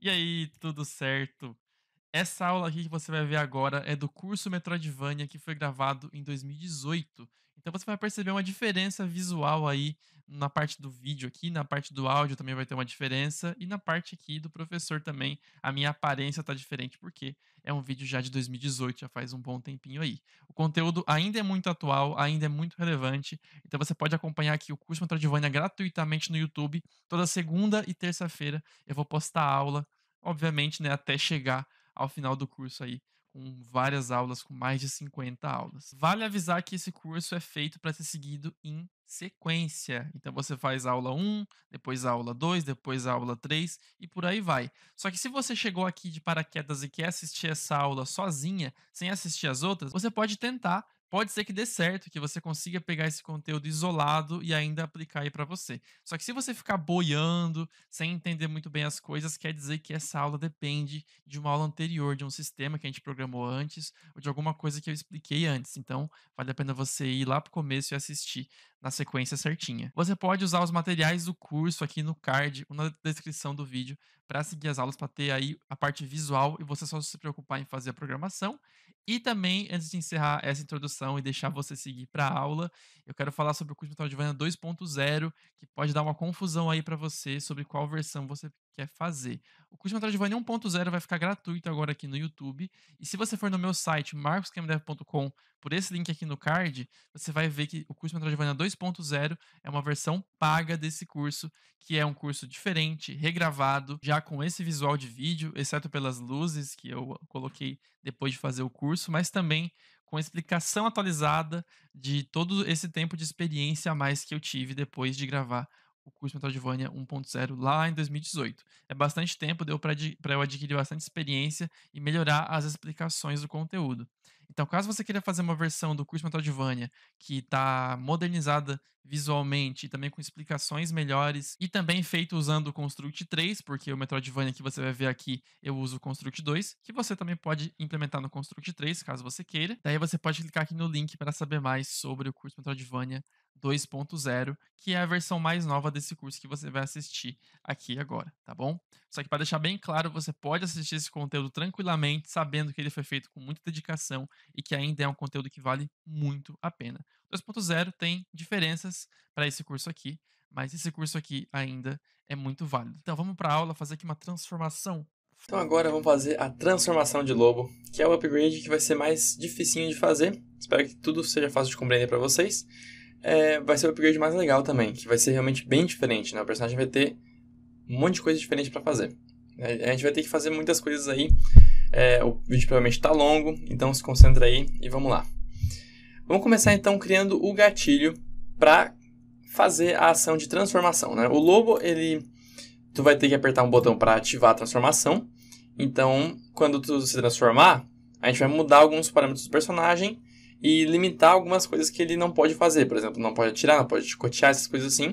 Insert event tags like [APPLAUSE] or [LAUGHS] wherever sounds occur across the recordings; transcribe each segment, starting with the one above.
E aí, tudo certo? Essa aula aqui que você vai ver agora é do curso Metroidvania que foi gravado em 2018. Então você vai perceber uma diferença visual aí na parte do vídeo aqui, na parte do áudio também vai ter uma diferença e na parte aqui do professor também a minha aparência está diferente porque é um vídeo já de 2018, já faz um bom tempinho aí. O conteúdo ainda é muito atual, ainda é muito relevante, então você pode acompanhar aqui o curso Metroidvania gratuitamente no YouTube toda segunda e terça-feira. Eu vou postar a aula, obviamente, né, até chegar ao final do curso aí, com várias aulas, com mais de 50 aulas. Vale avisar que esse curso é feito para ser seguido em sequência. Então você faz aula 1, depois aula 2, depois aula 3 e por aí vai. Só que se você chegou aqui de paraquedas e quer assistir essa aula sozinha, sem assistir as outras, você pode tentar pode ser que dê certo, que você consiga pegar esse conteúdo isolado e ainda aplicar aí para você. Só que se você ficar boiando, sem entender muito bem as coisas, quer dizer que essa aula depende de uma aula anterior, de um sistema que a gente programou antes, ou de alguma coisa que eu expliquei antes. Então, vale a pena você ir lá pro começo e assistir na sequência certinha. Você pode usar os materiais do curso aqui no card ou na descrição do vídeo para seguir as aulas para ter aí a parte visual e você só se preocupar em fazer a programação e também, antes de encerrar essa introdução e deixar você seguir para a aula, eu quero falar sobre o curso Metal Divana 2.0, que pode dar uma confusão aí para você sobre qual versão você quer fazer. O curso de Metroidvania 1.0 vai ficar gratuito agora aqui no YouTube. E se você for no meu site, marcosquemdev.com, por esse link aqui no card, você vai ver que o curso de Metroidvania 2.0 é uma versão paga desse curso, que é um curso diferente, regravado, já com esse visual de vídeo, exceto pelas luzes que eu coloquei depois de fazer o curso, mas também com explicação atualizada de todo esse tempo de experiência a mais que eu tive depois de gravar o curso Metroidvania 1.0 lá em 2018. É bastante tempo, deu para eu adquirir bastante experiência e melhorar as explicações do conteúdo. Então, caso você queira fazer uma versão do curso Metroidvania que está modernizada visualmente e também com explicações melhores, e também feito usando o Construct 3, porque o Metroidvania que você vai ver aqui eu uso o Construct 2, que você também pode implementar no Construct 3, caso você queira. Daí você pode clicar aqui no link para saber mais sobre o curso Metroidvania 2.0, que é a versão mais nova desse curso que você vai assistir aqui agora, tá bom? Só que para deixar bem claro, você pode assistir esse conteúdo tranquilamente, sabendo que ele foi feito com muita dedicação e que ainda é um conteúdo que vale muito a pena. 2.0 tem diferenças para esse curso aqui, mas esse curso aqui ainda é muito válido. Então vamos para a aula fazer aqui uma transformação então agora vamos fazer a transformação de lobo, que é o upgrade que vai ser mais dificinho de fazer. Espero que tudo seja fácil de compreender para vocês é, vai ser o upgrade mais legal também, que vai ser realmente bem diferente, né? O personagem vai ter um monte de coisa diferente para fazer. A gente vai ter que fazer muitas coisas aí. É, o vídeo provavelmente está longo, então se concentra aí e vamos lá. Vamos começar então criando o gatilho para fazer a ação de transformação, né? O lobo, ele... Tu vai ter que apertar um botão para ativar a transformação. Então, quando tu se transformar, a gente vai mudar alguns parâmetros do personagem e limitar algumas coisas que ele não pode fazer. Por exemplo, não pode atirar, não pode chicotear, essas coisas assim.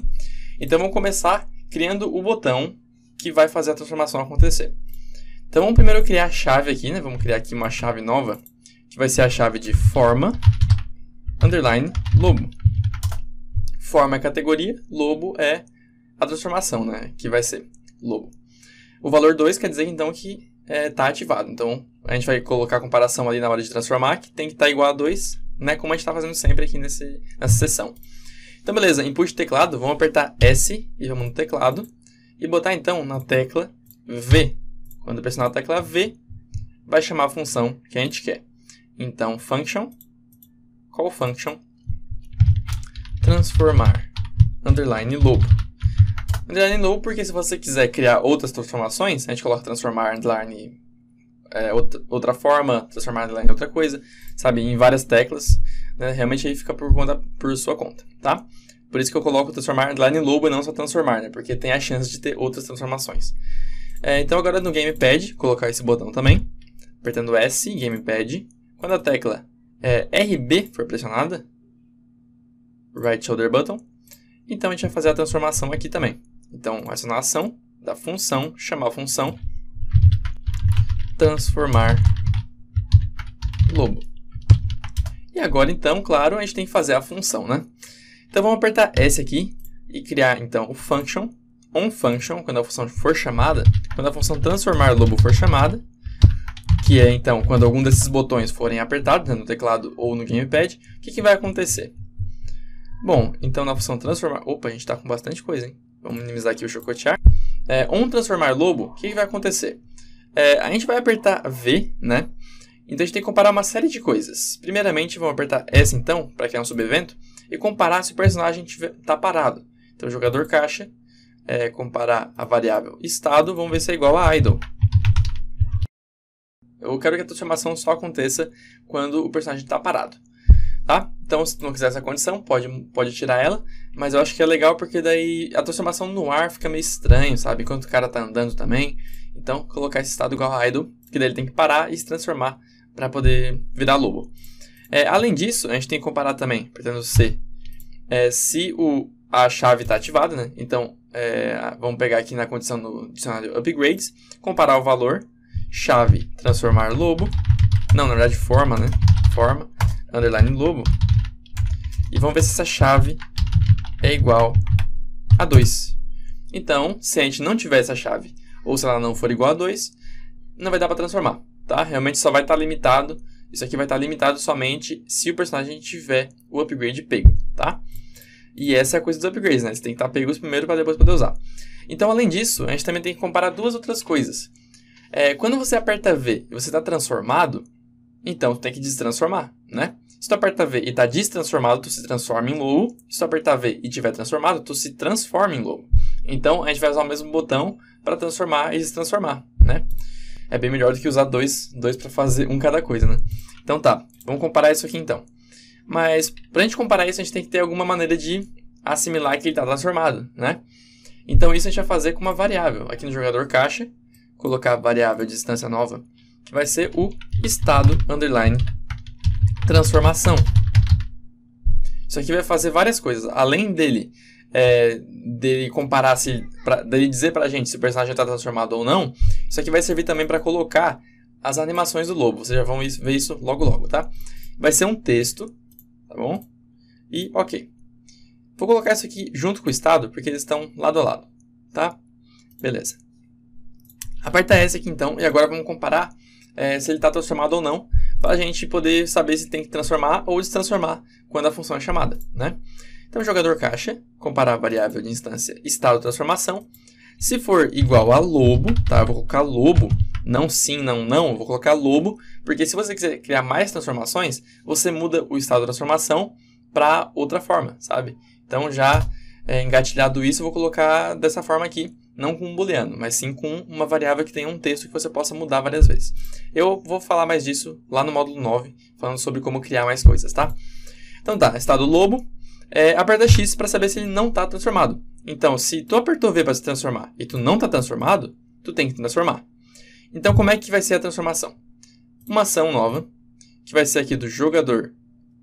Então vamos começar criando o botão que vai fazer a transformação acontecer. Então vamos primeiro criar a chave aqui, né? Vamos criar aqui uma chave nova, que vai ser a chave de forma, underline, lobo. Forma é categoria, lobo é a transformação, né? Que vai ser lobo. O valor 2 quer dizer, então, que está é, tá ativado. Então, a gente vai colocar a comparação ali na hora de transformar, que tem que estar tá igual a 2, né? Como a gente está fazendo sempre aqui nesse, nessa seção. Então, beleza, input teclado, vamos apertar S e vamos no teclado e botar então na tecla V. Quando pressionar a tecla V, vai chamar a função que a gente quer. Então, function, call function, transformar, underline lobo. Underline loop porque se você quiser criar outras transformações, a gente coloca transformar underline é, outra, forma, transformar ela em outra coisa, sabe? Em várias teclas, né? Realmente aí fica por conta, por sua conta, tá? Por isso que eu coloco transformar lá em lobo e não só transformar, né? Porque tem a chance de ter outras transformações. É, então agora no gamepad, colocar esse botão também, apertando S, gamepad. Quando a tecla é, RB for pressionada, right shoulder button, então a gente vai fazer a transformação aqui também. Então, acionar a ação, da função, chamar a função, transformar lobo. E agora, então, claro, a gente tem que fazer a função, né? Então, vamos apertar S aqui e criar, então, o function, on function, quando a função for chamada, quando a função transformar lobo for chamada, que é, então, quando algum desses botões forem apertados, né, no teclado ou no gamepad, o que, que vai acontecer? Bom, então, na função transformar... Opa, a gente está com bastante coisa, hein? Vamos minimizar aqui o chocotear. É, on transformar lobo, o que, que vai acontecer? É, a gente vai apertar V, né? Então a gente tem que comparar uma série de coisas. Primeiramente, vamos apertar S então, para criar um subevento, e comparar se o personagem está parado. Então, jogador caixa, é, comparar a variável estado, vamos ver se é igual a idle. Eu quero que a transformação só aconteça quando o personagem está parado. Tá? Então, se tu não quiser essa condição, pode, pode tirar ela. Mas eu acho que é legal porque daí a transformação no ar fica meio estranho, sabe? Enquanto o cara está andando também. Então, colocar esse estado igual a idle, que daí ele tem que parar e se transformar para poder virar lobo. É, além disso, a gente tem que comparar também, pretendo C, é, se o, a chave está ativada, né? Então, é, vamos pegar aqui na condição do dicionário upgrades, comparar o valor, chave, transformar lobo, não, na verdade, forma, né? Forma, underline lobo, e vamos ver se essa chave é igual a 2. Então, se a gente não tiver essa chave ou se ela não for igual a 2, não vai dar para transformar, tá? Realmente só vai estar tá limitado, isso aqui vai estar tá limitado somente se o personagem tiver o upgrade pego, tá? E essa é a coisa dos upgrades, né? Você tem que estar tá pegos primeiro para depois poder usar. Então, além disso, a gente também tem que comparar duas outras coisas. É, quando você aperta V e você está transformado, então tu tem que destransformar, né? Se tu aperta V e está destransformado, tu se transforma em low. Se tu apertar V e tiver transformado, tu se transforma em low. Então, a gente vai usar o mesmo botão para transformar e destransformar, né? É bem melhor do que usar dois, dois para fazer um cada coisa, né? Então tá, vamos comparar isso aqui então. Mas para a gente comparar isso, a gente tem que ter alguma maneira de assimilar que ele está transformado, né? Então isso a gente vai fazer com uma variável. Aqui no jogador caixa, colocar a variável de distância nova, que vai ser o estado underline transformação. Isso aqui vai fazer várias coisas. Além dele é, dele comparar se. Pra, dele dizer pra gente se o personagem está transformado ou não, isso aqui vai servir também para colocar as animações do lobo. Vocês já vão ver isso logo logo, tá? Vai ser um texto, tá bom? E ok. Vou colocar isso aqui junto com o estado, porque eles estão lado a lado, tá? Beleza. Aperta S aqui então, e agora vamos comparar é, se ele está transformado ou não, para a gente poder saber se tem que transformar ou destransformar quando a função é chamada, né? Então, jogador caixa, comparar a variável de instância estado transformação. Se for igual a lobo, tá? Eu vou colocar lobo, não sim, não não, eu vou colocar lobo, porque se você quiser criar mais transformações, você muda o estado de transformação para outra forma, sabe? Então, já é, engatilhado isso, eu vou colocar dessa forma aqui, não com um booleano, mas sim com uma variável que tenha um texto que você possa mudar várias vezes. Eu vou falar mais disso lá no módulo 9, falando sobre como criar mais coisas, tá? Então tá, estado lobo, é, aperta X para saber se ele não está transformado. Então, se tu apertou V para se transformar e tu não está transformado, tu tem que transformar. Então, como é que vai ser a transformação? Uma ação nova, que vai ser aqui do jogador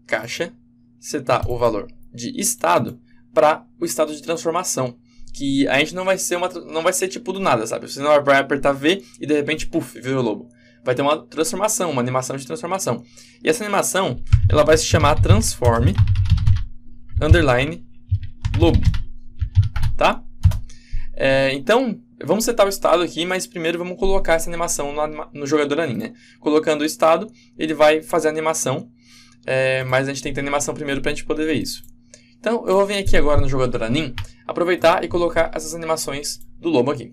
caixa, setar tá o valor de estado para o estado de transformação. Que a gente não vai ser uma não vai ser tipo do nada, sabe? Você não vai apertar V e de repente, puf, virou lobo. Vai ter uma transformação, uma animação de transformação. E essa animação, ela vai se chamar transforme underline lobo, tá? É, então, vamos setar o estado aqui, mas primeiro vamos colocar essa animação no, no jogador Anin, né? Colocando o estado, ele vai fazer a animação, é, mas a gente tem que ter animação primeiro para a gente poder ver isso. Então, eu vou vir aqui agora no jogador Anin, aproveitar e colocar essas animações do lobo aqui.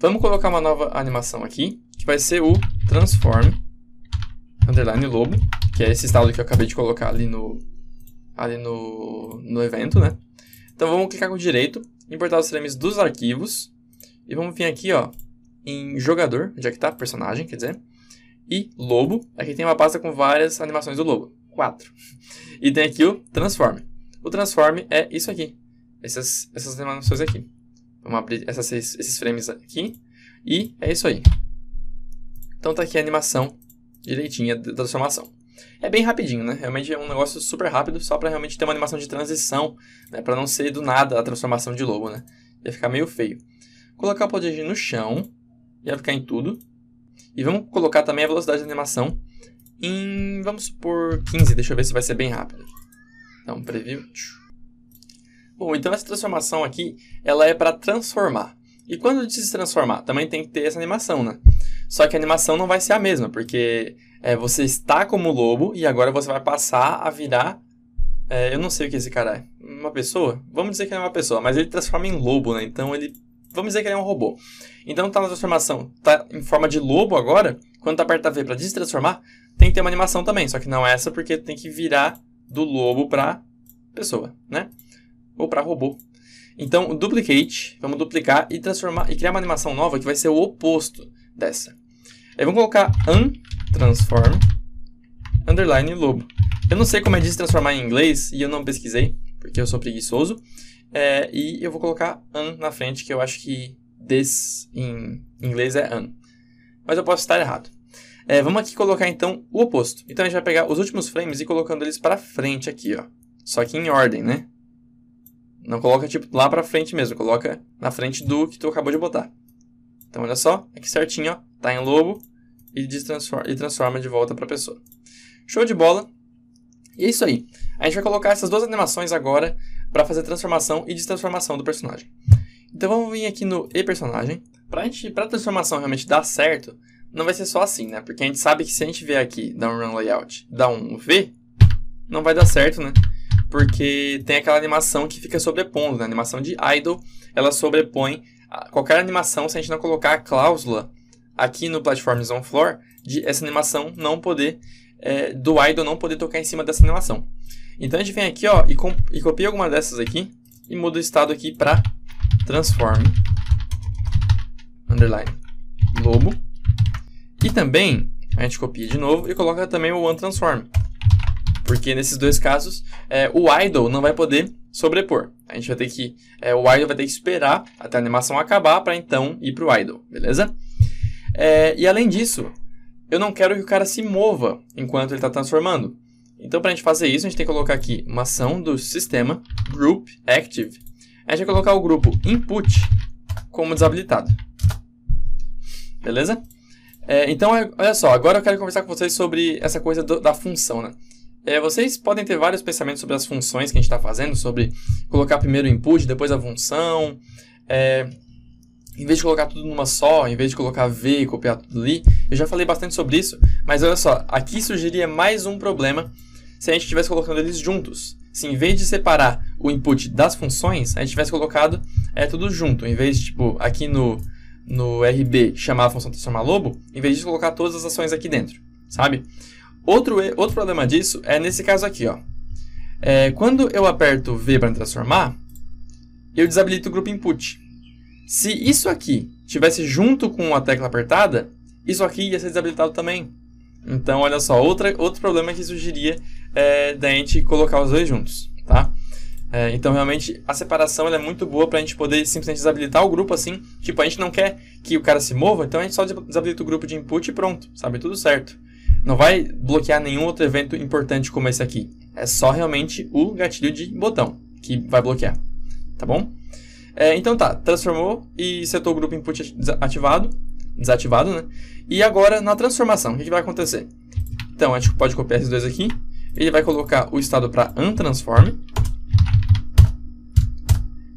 Vamos colocar uma nova animação aqui, que vai ser o transform underline lobo, que é esse estado que eu acabei de colocar ali no, ali no, no evento, né? Então vamos clicar com o direito, importar os frames dos arquivos. E vamos vir aqui, ó, em jogador, onde é que tá? Personagem, quer dizer. E lobo. Aqui tem uma pasta com várias animações do lobo. Quatro. [LAUGHS] E tem aqui o transform. O transform é isso aqui. Essas, essas animações aqui. Vamos abrir essas, esses frames aqui. E é isso aí. Então tá aqui a animação direitinha da transformação. É bem rapidinho, né? Realmente é um negócio super rápido, só para realmente ter uma animação de transição, né? Para não ser do nada a transformação de logo, né? Ia ficar meio feio. Colocar o poder de no chão, ia ficar em tudo. E vamos colocar também a velocidade da animação em, vamos supor, 15. Deixa eu ver se vai ser bem rápido. Então, preview. Bom, então essa transformação aqui, ela é para transformar. E quando se transformar, também tem que ter essa animação, né? Só que a animação não vai ser a mesma, porque é, você está como lobo e agora você vai passar a virar. É, eu não sei o que esse cara é. Uma pessoa? Vamos dizer que ele é uma pessoa, mas ele transforma em lobo, né? Então ele. Vamos dizer que ele é um robô. Então tá na transformação. Tá em forma de lobo agora. Quando aperta tá V para destransformar, tem que ter uma animação também. Só que não essa, porque tem que virar do lobo pra pessoa, né? Ou pra robô. Então, duplicate, vamos duplicar e transformar e criar uma animação nova que vai ser o oposto dessa. Aí vamos colocar um transform, underline lobo. Eu não sei como é de se transformar em inglês e eu não pesquisei, porque eu sou preguiçoso. É, e eu vou colocar an na frente, que eu acho que this em inglês é an. Mas eu posso estar errado. É, vamos aqui colocar então o oposto. Então a gente vai pegar os últimos frames e colocando eles para frente aqui, ó. Só que em ordem, né? Não coloca tipo lá para frente mesmo, coloca na frente do que tu acabou de botar. Então olha só, aqui certinho, ó, tá em lobo, e, transforma, e transforma de volta para a pessoa. Show de bola! E é isso aí. A gente vai colocar essas duas animações agora para fazer transformação e destransformação do personagem. Então vamos vir aqui no e-personagem. Para a transformação realmente dar certo, não vai ser só assim, né? Porque a gente sabe que se a gente vier aqui, dar um run layout, dar um V, não vai dar certo, né? Porque tem aquela animação que fica sobrepondo, né? A animação de idle, ela sobrepõe qualquer animação se a gente não colocar a cláusula aqui no Platforms on Floor de essa animação não poder, é, do idle não poder tocar em cima dessa animação. Então a gente vem aqui ó, e, e copia alguma dessas aqui e muda o estado aqui para transform underline lobo. E também a gente copia de novo e coloca também o one transform. Porque nesses dois casos é, o idle não vai poder sobrepor. A gente vai ter que. É, o idle vai ter que esperar até a animação acabar para então ir para o idle, beleza? É, e além disso, eu não quero que o cara se mova enquanto ele está transformando. Então, para a gente fazer isso, a gente tem que colocar aqui uma ação do sistema, group active. A gente vai colocar o grupo input como desabilitado. Beleza? É, então, é, olha só, agora eu quero conversar com vocês sobre essa coisa do, da função, né? É, vocês podem ter vários pensamentos sobre as funções que a gente está fazendo, sobre colocar primeiro o input, depois a função, é, em vez de colocar tudo numa só, em vez de colocar V e copiar tudo ali, eu já falei bastante sobre isso, mas olha só, aqui surgiria mais um problema se a gente estivesse colocando eles juntos. Se em vez de separar o input das funções, a gente tivesse colocado é, tudo junto, em vez de, tipo, aqui no, no RB chamar a função transformar lobo, em vez de colocar todas as ações aqui dentro, sabe? Outro, outro problema disso é nesse caso aqui, ó. É, quando eu aperto V para transformar, eu desabilito o grupo input. Se isso aqui tivesse junto com a tecla apertada, isso aqui ia ser desabilitado também. Então, olha só, outra, outro problema que surgiria é, da gente colocar os dois juntos, tá? É, então, realmente, a separação é muito boa para a gente poder simplesmente desabilitar o grupo assim. Tipo, a gente não quer que o cara se mova, então a gente só desabilita o grupo de input e pronto, sabe? Tudo certo. Não vai bloquear nenhum outro evento importante como esse aqui. É só realmente o gatilho de botão que vai bloquear, tá bom? É, então tá, transformou e setou o grupo input ativado, desativado, né? E agora, na transformação, o que, vai acontecer? Então, a gente pode copiar esses dois aqui. Ele vai colocar o estado para untransform.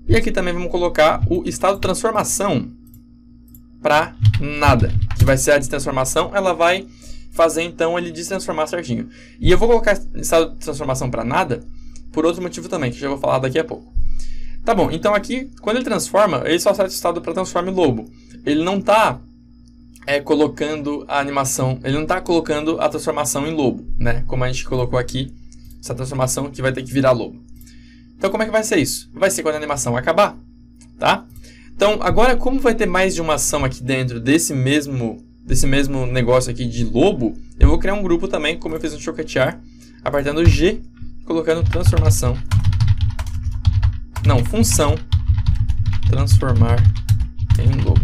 E aqui também vamos colocar o estado transformação para nada, que vai ser a destransformação, ela vai fazer então ele destransformar certinho. E eu vou colocar estado de transformação para nada por outro motivo também, que já vou falar daqui a pouco. Tá bom, então aqui, quando ele transforma, ele só seta o estado para transformar em lobo. Ele não tá é, colocando a animação, ele não está colocando a transformação em lobo, né? Como a gente colocou aqui, essa transformação que vai ter que virar lobo. Então como é que vai ser isso? Vai ser quando a animação acabar, tá? Então agora como vai ter mais de uma ação aqui dentro desse mesmo desse mesmo negócio aqui de lobo, eu vou criar um grupo também, como eu fiz no Chocatear, apertando G, colocando transformação não, função transformar em lobo.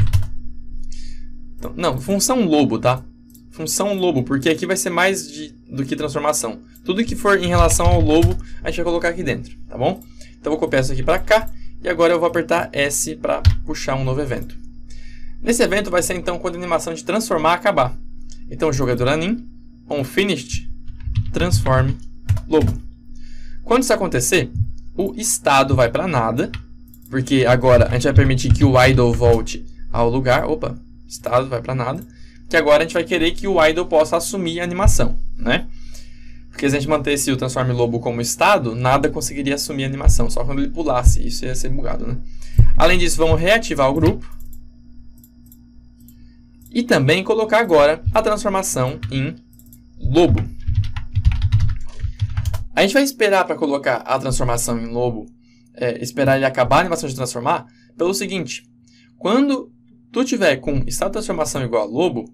Então, não, função lobo, tá? Função lobo, porque aqui vai ser mais de, do que transformação. Tudo que for em relação ao lobo, a gente vai colocar aqui dentro, tá bom? Então, vou copiar isso aqui para cá. E agora eu vou apertar S para puxar um novo evento. Nesse evento vai ser, então, quando a animação de transformar acabar. Então, jogador anim, onFinished, transforme lobo. Quando isso acontecer, o estado vai para nada, porque agora a gente vai permitir que o idle volte ao lugar. Opa, estado vai para nada. Que agora a gente vai querer que o idle possa assumir a animação, né? Porque se a gente mantesse o transform lobo como estado, nada conseguiria assumir a animação, só quando ele pulasse, isso ia ser bugado, né? Além disso, vamos reativar o grupo. E também colocar agora a transformação em lobo. A gente vai esperar para colocar a transformação em lobo, é, esperar ele acabar a animação de transformar, pelo seguinte: quando tu tiver com estado de transformação igual a lobo,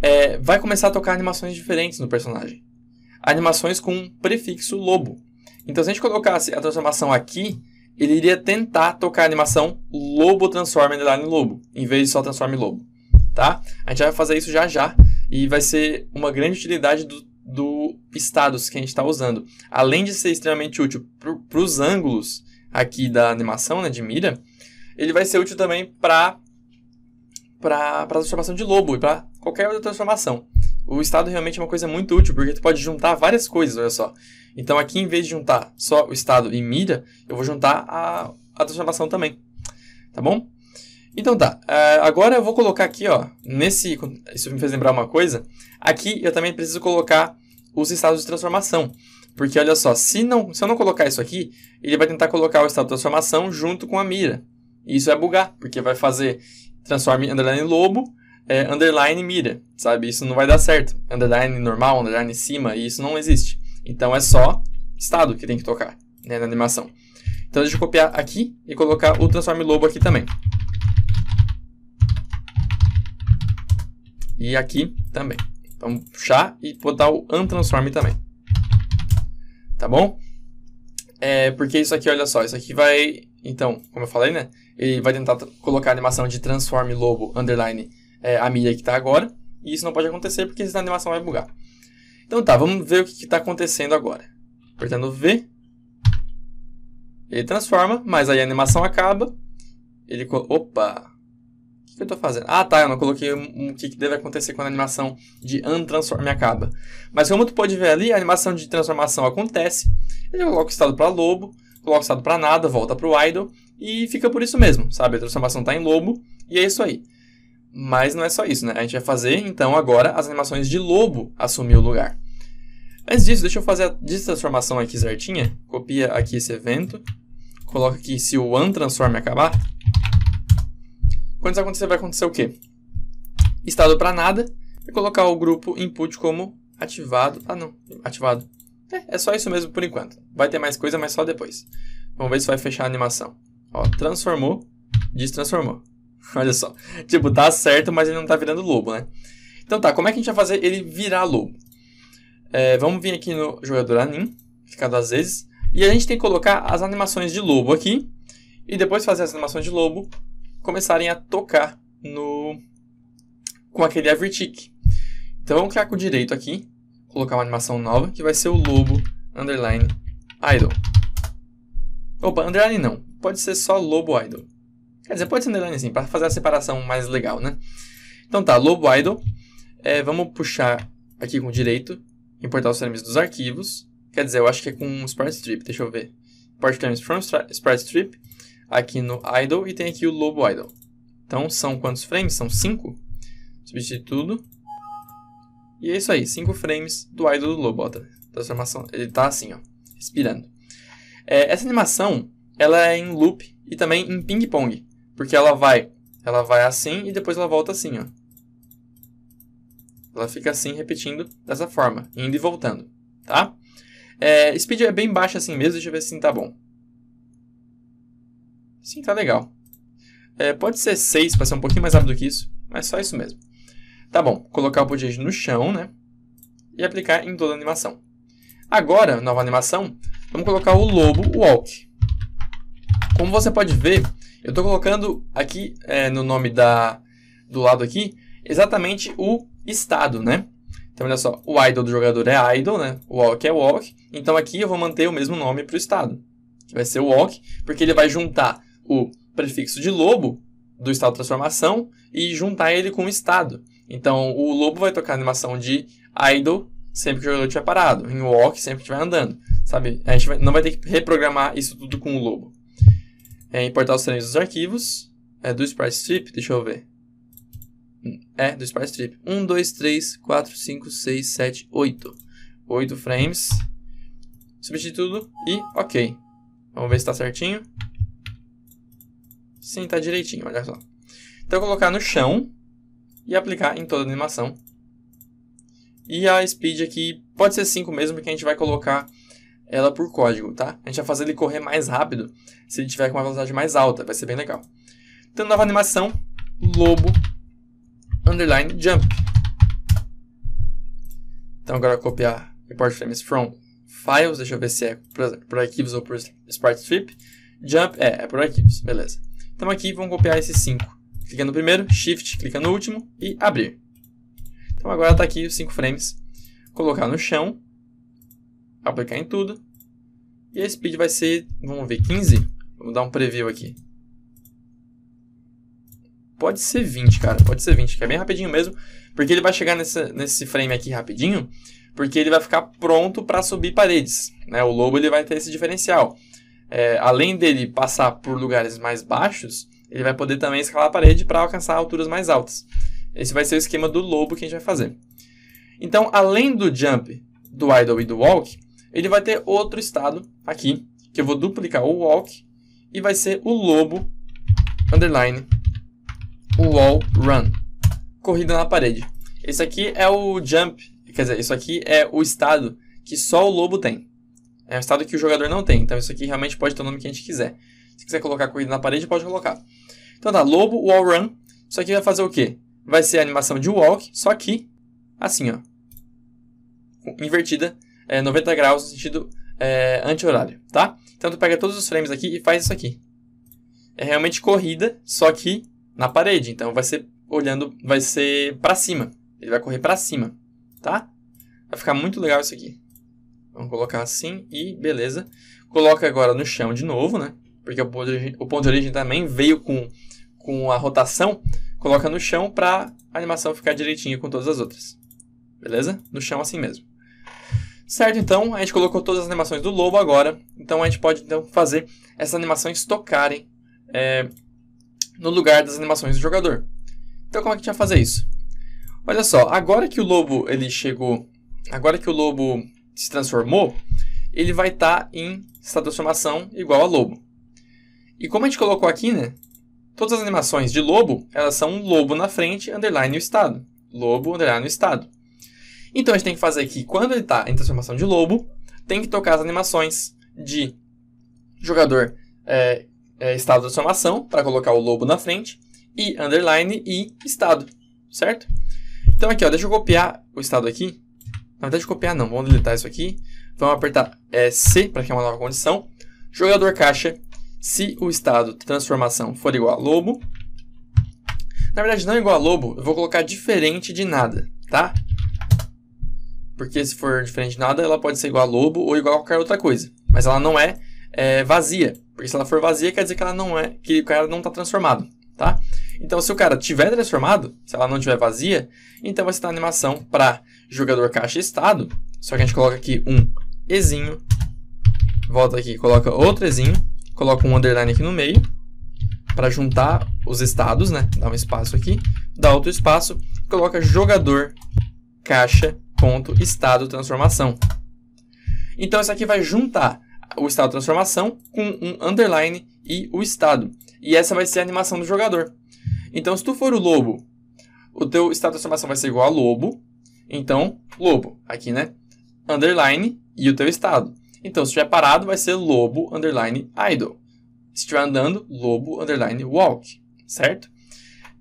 é, vai começar a tocar animações diferentes no personagem. Animações com prefixo lobo. Então, se a gente colocasse a transformação aqui, ele iria tentar tocar a animação lobo transforma em lobo, em vez de só transforma em lobo. Tá? A gente vai fazer isso já já e vai ser uma grande utilidade do do status que a gente está usando. Além de ser extremamente útil para os ângulos aqui da animação, né, de mira, ele vai ser útil também para para transformação de lobo e para qualquer outra transformação. O estado realmente é uma coisa muito útil, porque tu pode juntar várias coisas, olha só. Então aqui, em vez de juntar só o estado e mira, eu vou juntar a, a transformação também, tá bom? Então tá, é, agora eu vou colocar aqui, ó, nesse, isso me fez lembrar uma coisa, aqui eu também preciso colocar os estados de transformação, porque olha só, se, não, se eu não colocar isso aqui, ele vai tentar colocar o estado de transformação junto com a mira, e isso vai bugar, porque vai fazer transforme underline lobo, é, underline mira, sabe? Isso não vai dar certo, underline normal, underline cima, e isso não existe. Então é só estado que tem que tocar, né, na animação. Então deixa eu copiar aqui e colocar o transforme lobo aqui também. E aqui também. Então, puxar e botar o untransform também. Tá bom? É, porque isso aqui, olha só, isso aqui vai... Então, como eu falei, né? Ele vai tentar colocar a animação de transform lobo underline é, a milha que está agora. E isso não pode acontecer porque essa animação vai bugar. Então tá, vamos ver o que está acontecendo agora. Apertando V. Ele transforma, mas aí a animação acaba. Ele... Opa! que eu tô fazendo? Ah, tá, eu não coloquei o um, um, que, que deve acontecer quando a animação de untransform acaba. Mas como tu pode ver ali, a animação de transformação acontece. Ele coloca o estado para lobo, coloca o estado para nada, volta para o idle e fica por isso mesmo, sabe? A transformação tá em lobo e é isso aí. Mas não é só isso, né? A gente vai fazer, então, agora as animações de lobo assumir o lugar. Antes disso, deixa eu fazer a destransformação aqui certinha. Copia aqui esse evento. Coloca aqui se o untransform acabar. Quando isso acontecer, vai acontecer o quê? Estado para nada e colocar o grupo input como ativado. Ah, não. Ativado. É, é só isso mesmo por enquanto. Vai ter mais coisa, mas só depois. Vamos ver se vai fechar a animação. Ó, transformou, destransformou. [LAUGHS] Olha só. Tipo, tá certo, mas ele não tá virando lobo, né? Então tá, como é que a gente vai fazer ele virar lobo? É, vamos vir aqui no jogador anim, ficado às vezes. E a gente tem que colocar as animações de lobo aqui. E depois fazer as animações de lobo começarem a tocar no com aquele tick. Então vamos criar com o direito aqui, colocar uma animação nova, que vai ser o lobo underline idol. Opa, underline não. Pode ser só lobo idol. Quer dizer, pode ser underline sim, para fazer a separação mais legal, né? Então tá, lobo idol. É, vamos puxar aqui com o direito, importar os frames dos arquivos. Quer dizer, eu acho que é com o sprite strip, deixa eu ver. Import frames from sprite strip aqui no idle e tem aqui o lobo idle. Então são quantos frames? São 5. Substitui tudo. E é isso aí, 5 frames do idle do lobo, ó, tá? Transformação, ele tá assim, ó, respirando. É, essa animação, ela é em loop e também em ping-pong, porque ela vai, ela vai assim e depois ela volta assim, ó. Ela fica assim, repetindo dessa forma, indo e voltando, tá? É, speed é bem baixo assim mesmo, deixa eu ver se tá bom. Sim, tá legal. É, pode ser 6 para ser um pouquinho mais rápido que isso, mas só isso mesmo. Tá bom, colocar o PodGage no chão, né? E aplicar em toda a animação. Agora, nova animação, vamos colocar o lobo walk. Como você pode ver, eu estou colocando aqui é, no nome da, do lado aqui exatamente o estado, né? Então, olha só, o idle do jogador é idle, né? O walk é walk. Então, aqui eu vou manter o mesmo nome para o estado, que vai ser o walk, porque ele vai juntar o prefixo de lobo do estado de transformação e juntar ele com o estado. Então, o lobo vai tocar a animação de idle sempre que o jogador estiver parado, em walk sempre que estiver andando, sabe? A gente vai, não vai ter que reprogramar isso tudo com o lobo. É importar os treinos dos arquivos, é do sprite strip, deixa eu ver. É, do sprite strip. 1, 2, 3, 4, 5, 6, 7, 8. 8 frames. Substituir e ok. Vamos ver se está certinho. Sim, tá direitinho, olha só. Então colocar no chão e aplicar em toda a animação. E a speed aqui pode ser 5 mesmo, porque a gente vai colocar ela por código, tá? A gente vai fazer ele correr mais rápido se ele tiver com uma velocidade mais alta, vai ser bem legal. Então, nova animação, lobo, underline, jump. Então, agora copiar report frames from files, deixa eu ver se é por, por arquivos ou por sprite strip. Jump é, é por arquivos, beleza. Então aqui vamos copiar esses 5. Clica no primeiro, Shift, clica no último e abrir. Então agora está aqui os 5 frames. Colocar no chão, aplicar em tudo. E a speed vai ser, vamos ver, 15? Vamos dar um preview aqui. Pode ser 20, cara, pode ser 20, que é bem rapidinho mesmo. Porque ele vai chegar nesse nesse frame aqui rapidinho, porque ele vai ficar pronto para subir paredes. Né? O Lobo ele vai ter esse diferencial é, além dele passar por lugares mais baixos, ele vai poder também escalar a parede para alcançar alturas mais altas. Esse vai ser o esquema do lobo que a gente vai fazer. Então, além do jump, do idle e do walk, ele vai ter outro estado aqui, que eu vou duplicar o walk, e vai ser o lobo, underline, wall run, corrida na parede. Esse aqui é o jump, quer dizer, isso aqui é o estado que só o lobo tem. É um estado que o jogador não tem. Então isso aqui realmente pode ter o nome que a gente quiser. Se quiser colocar corrida na parede, pode colocar. Então tá, lobo, wall run. Isso aqui vai fazer o quê? Vai ser a animação de walk, só que assim, ó. Invertida, é, 90 graus no sentido é, anti-horário, tá? Então tu pega todos os frames aqui e faz isso aqui. É realmente corrida, só que na parede. Então vai ser olhando, vai ser para cima. Ele vai correr para cima, tá? Vai ficar muito legal isso aqui. Vamos colocar assim e beleza. Coloca agora no chão de novo, né? Porque o ponto de origem, o ponto de origem também veio com, com a rotação. Coloca no chão para a animação ficar direitinho com todas as outras. Beleza? No chão assim mesmo. Certo, então, a gente colocou todas as animações do lobo agora. Então, a gente pode então, fazer essas animações tocarem é, no lugar das animações do jogador. Então, como é que a gente vai fazer isso? Olha só, agora que o lobo ele chegou... Agora que o lobo se transformou, ele vai estar tá em estado de transformação igual a lobo. E como a gente colocou aqui, né? Todas as animações de lobo, elas são lobo na frente, underline o estado. Lobo, underline o estado. Então a gente tem que fazer aqui, quando ele está em transformação de lobo, tem que tocar as animações de jogador é, é, estado de transformação, para colocar o lobo na frente, e underline e estado, certo? Então aqui, ó, deixa eu copiar o estado aqui, na verdade, copiar não. Vamos deletar isso aqui. Vamos apertar é, C para criar uma nova condição. Jogador caixa, se o estado de transformação for igual a lobo. Na verdade, não é igual a lobo, eu vou colocar diferente de nada, tá? Porque se for diferente de nada, ela pode ser igual a lobo ou igual a qualquer outra coisa. Mas ela não é, é vazia. Porque se ela for vazia, quer dizer que ela não é, que o cara não está transformado, tá? Então, se o cara tiver transformado, se ela não tiver vazia, então vai ser na animação para jogador caixa estado. Só que a gente coloca aqui um ezinho, volta aqui, coloca outro ezinho, coloca um underline aqui no meio para juntar os estados, né? Dá um espaço aqui, dá outro espaço, coloca jogador caixa ponto estado transformação. Então isso aqui vai juntar o estado transformação com um underline e o estado. E essa vai ser a animação do jogador. Então, se tu for o lobo, o teu estado de transformação vai ser igual a lobo. Então, lobo, aqui, né? Underline e o teu estado. Então, se estiver parado, vai ser lobo, underline, idle. Se estiver andando, lobo, underline, walk. Certo?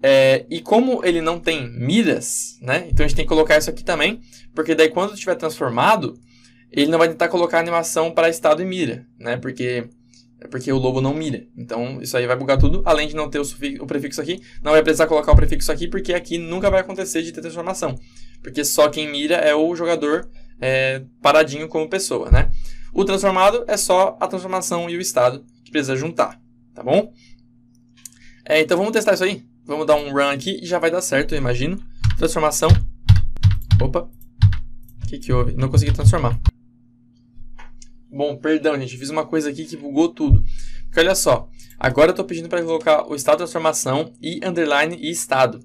É, e como ele não tem miras, né? Então a gente tem que colocar isso aqui também, porque daí quando estiver transformado, ele não vai tentar colocar animação para estado e mira, né? Porque é porque o lobo não mira. Então isso aí vai bugar tudo. Além de não ter o, o prefixo aqui, não vai precisar colocar o prefixo aqui, porque aqui nunca vai acontecer de ter transformação. Porque só quem mira é o jogador é, paradinho como pessoa, né? O transformado é só a transformação e o estado que precisa juntar, tá bom? É, então vamos testar isso aí. Vamos dar um run aqui e já vai dar certo, eu imagino. Transformação. Opa. O que, que houve? Não consegui transformar. Bom, perdão, gente, fiz uma coisa aqui que bugou tudo. Porque olha só, agora eu estou pedindo para colocar o estado de transformação e underline e estado.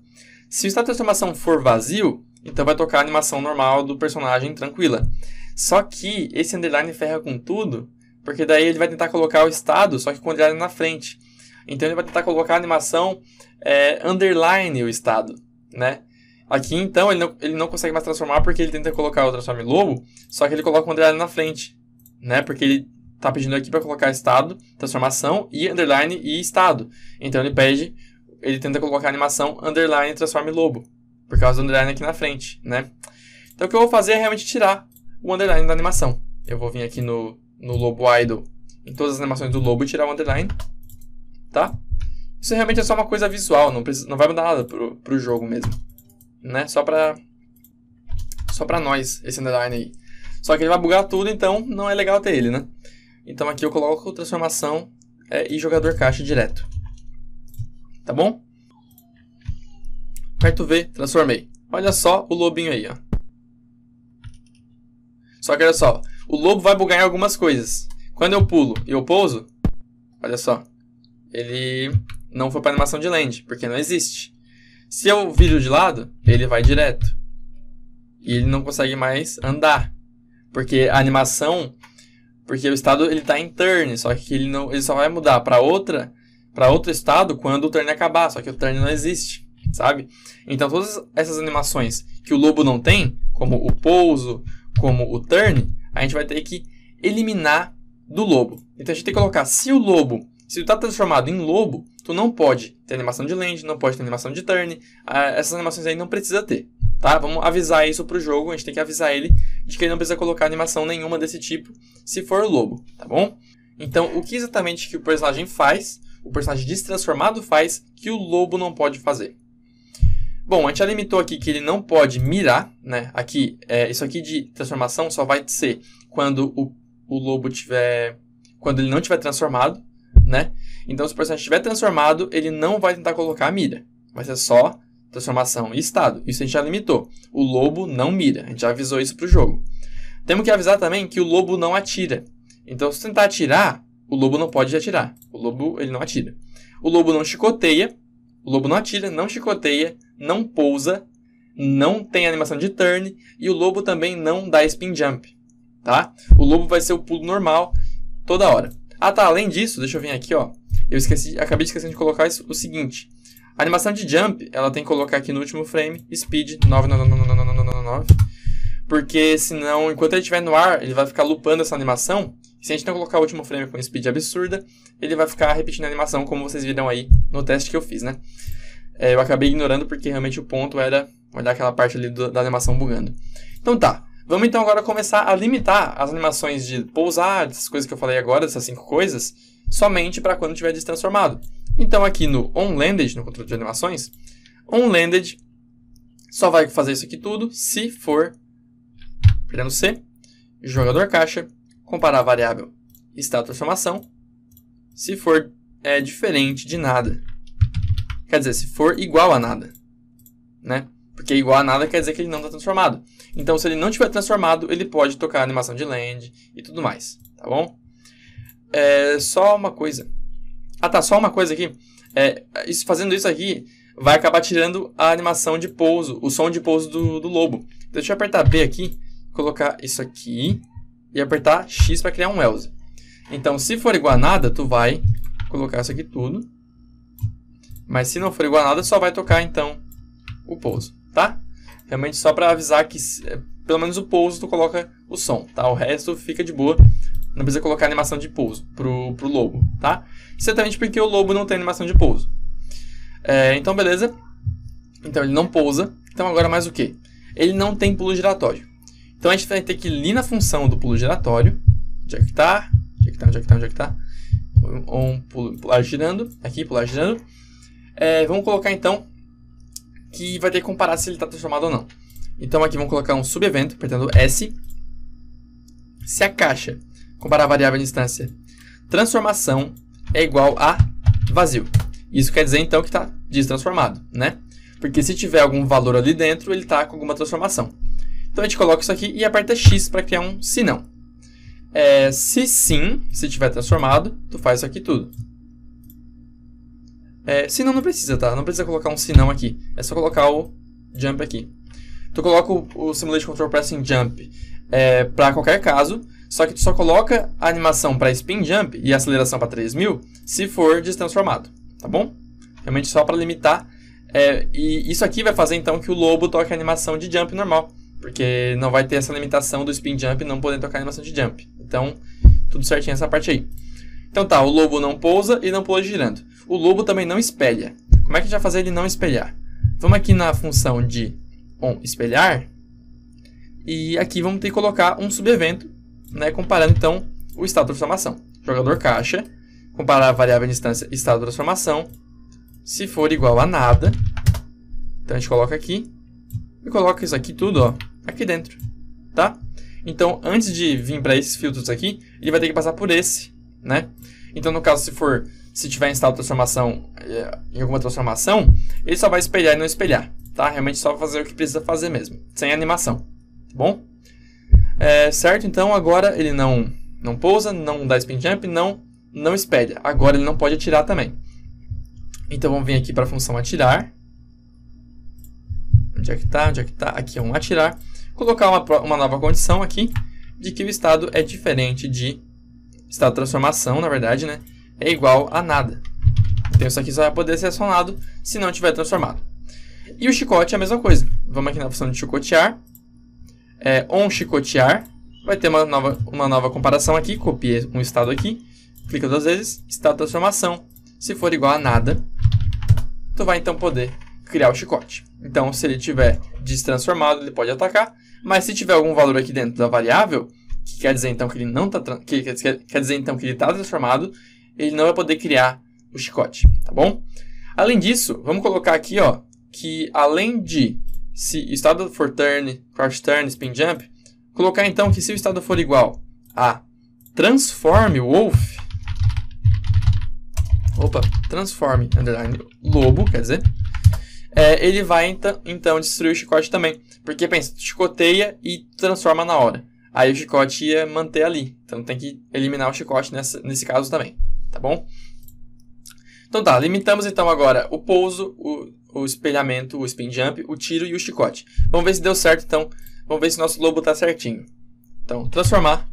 Se o estado de transformação for vazio, então vai tocar a animação normal do personagem tranquila. Só que esse underline ferra com tudo, porque daí ele vai tentar colocar o estado, só que com o underline na frente. Então ele vai tentar colocar a animação é, underline o estado, né? Aqui então ele não, ele não consegue mais transformar porque ele tenta colocar o transforme lobo, só que ele coloca o underline na frente né? Porque ele tá pedindo aqui para colocar estado, transformação e underline e estado. Então ele pede, ele tenta colocar a animação underline transforme lobo, por causa do underline aqui na frente, né? Então o que eu vou fazer é realmente tirar o underline da animação. Eu vou vir aqui no, no lobo idle, em todas as animações do lobo e tirar o underline, tá? Isso realmente é só uma coisa visual, não, precisa, não vai mudar nada pro, pro jogo mesmo, né? Só para só nós, esse underline aí. Só que ele vai bugar tudo, então não é legal ter ele, né? Então aqui eu coloco transformação é, e jogador caixa direto. Tá bom? Aperto V, transformei. Olha só o lobinho aí, ó. Só que olha só, o lobo vai bugar em algumas coisas. Quando eu pulo e eu pouso, olha só, ele não foi para animação de land, porque não existe. Se eu viro de lado, ele vai direto. E ele não consegue mais andar. Porque a animação, porque o estado ele tá em turn, só que ele não, ele só vai mudar para outra, para outro estado quando o turn acabar, só que o turn não existe, sabe? Então todas essas animações que o lobo não tem, como o pouso, como o turn, a gente vai ter que eliminar do lobo. Então a gente tem que colocar se o lobo, se tu tá transformado em lobo, tu não pode ter animação de land, não pode ter animação de turn, ah, essas animações aí não precisa ter tá? Vamos avisar isso pro jogo, a gente tem que avisar ele de que ele não precisa colocar animação nenhuma desse tipo se for lobo, tá bom? Então, o que exatamente que o personagem faz, o personagem destransformado faz, que o lobo não pode fazer? Bom, a gente já limitou aqui que ele não pode mirar, né? Aqui, é, isso aqui de transformação só vai ser quando o, o lobo tiver... Quando ele não tiver transformado, né? Então, se o personagem estiver transformado, ele não vai tentar colocar a mira. Vai ser só transformação e estado. Isso a gente já limitou. O lobo não mira, a gente já avisou isso para o jogo. Temos que avisar também que o lobo não atira. Então, se tentar atirar, o lobo não pode atirar. O lobo ele não atira. O lobo não chicoteia. O lobo não atira, não chicoteia, não pousa, não tem animação de turn e o lobo também não dá spin jump, tá? O lobo vai ser o pulo normal toda hora. Ah tá, além disso, deixa eu vir aqui, ó. Eu esqueci, acabei de esquecer de colocar isso, o seguinte. A animação de jump, ela tem que colocar aqui no último frame, speed 99999, porque senão, enquanto ele estiver no ar, ele vai ficar lupando essa animação. Se a gente não colocar o último frame com speed absurda, ele vai ficar repetindo a animação, como vocês viram aí no teste que eu fiz, né? É, eu acabei ignorando porque realmente o ponto era olhar aquela parte ali do, da animação bugando. Então tá, vamos então agora começar a limitar as animações de pousar, essas coisas que eu falei agora, essas cinco coisas, somente para quando tiver destransformado. Então aqui no onLanded, no controle de animações, onLanded só vai fazer isso aqui tudo se for, perdendo C, jogador caixa, comparar a variável está transformação, se for é, diferente de nada. Quer dizer, se for igual a nada, né? Porque igual a nada quer dizer que ele não está transformado. Então, se ele não tiver transformado, ele pode tocar a animação de land e tudo mais, tá bom? É só uma coisa. Ah tá, só uma coisa aqui. É, isso, fazendo isso aqui, vai acabar tirando a animação de pouso, o som de pouso do, do lobo. Então, deixa eu apertar B aqui, colocar isso aqui e apertar X para criar um else. Então, se for igual a nada, tu vai colocar isso aqui tudo. Mas se não for igual a nada, só vai tocar, então, o pouso, tá? Realmente só para avisar que, é, pelo menos o pouso, tu coloca o som, tá? O resto fica de boa. Não precisa colocar animação de pouso pro, pro lobo, tá? Certamente porque o lobo não tem animação de pouso. É, então, beleza. Então, ele não pousa. Então, agora mais o que? Ele não tem pulo giratório. Então, a gente vai ter que ir na função do pulo giratório. Onde é que tá? Onde é que tá? Onde é que tá? Onde é que tá? Um, pulo, pular girando. Aqui, pular girando. É, vamos colocar, então, que vai ter que comparar se ele está transformado ou não. Então, aqui vamos colocar um subevento, apertando S. Se a caixa, comparar a variável de instância, transformação é igual a vazio. Isso quer dizer então que está destransformado, né? Porque se tiver algum valor ali dentro, ele está com alguma transformação. Então a gente coloca isso aqui e aperta X para criar um se não. É, se sim, se tiver transformado, tu faz isso aqui tudo. É, se não, não precisa, tá? Não precisa colocar um se não aqui. É só colocar o jump aqui. Tu coloca o, o Simulation Control Press jump é, para qualquer caso. Só que tu só coloca a animação para spin jump e a aceleração para 3000 se for destransformado, tá bom? Realmente só para limitar. É, e isso aqui vai fazer então que o lobo toque a animação de jump normal, porque não vai ter essa limitação do spin jump não poder tocar a animação de jump. Então, tudo certinho essa parte aí. Então tá, o lobo não pousa e não pula girando. O lobo também não espelha. Como é que a gente vai fazer ele não espelhar? Vamos aqui na função de on espelhar. E aqui vamos ter que colocar um subevento né, comparando então o estado de transformação. Jogador caixa, comparar a variável de instância estado de transformação, se for igual a nada, então a gente coloca aqui e coloca isso aqui tudo ó, aqui dentro, tá? Então, antes de vir para esses filtros aqui, ele vai ter que passar por esse, né? Então, no caso, se for se tiver instado transformação eh, em alguma transformação, ele só vai espelhar e não espelhar, tá? Realmente só fazer o que precisa fazer mesmo, sem animação, tá bom? É, certo? Então agora ele não, não pousa, não dá spin jump, não, não espelha. Agora ele não pode atirar também. Então vamos vir aqui para a função atirar. Onde é que está? Onde é que está? Aqui é um atirar. Colocar uma, uma nova condição aqui de que o estado é diferente de estado de transformação, na verdade, né? É igual a nada. Então isso aqui só vai poder ser acionado se não tiver transformado. E o chicote é a mesma coisa. Vamos aqui na função de chicotear é, on chicotear, vai ter uma nova, uma nova comparação aqui, copie um estado aqui, clica duas vezes, estado transformação. Se for igual a nada, tu vai então poder criar o chicote. Então, se ele tiver destransformado, ele pode atacar, mas se tiver algum valor aqui dentro da variável, que quer dizer então que ele não tá que, que quer dizer então que ele está transformado, ele não vai poder criar o chicote, tá bom? Além disso, vamos colocar aqui, ó, que além de se o estado for turn, crouch turn, spin jump, colocar então que se o estado for igual a transforme wolf, opa, transforme underline lobo, quer dizer, é, ele vai então, então destruir o chicote também. Porque pensa, chicoteia e transforma na hora. Aí o chicote ia manter ali. Então tem que eliminar o chicote nessa, nesse caso também. Tá bom? Então tá, limitamos então agora o pouso, o o espelhamento, o spin jump, o tiro e o chicote. Vamos ver se deu certo, então. Vamos ver se nosso lobo está certinho. Então, transformar.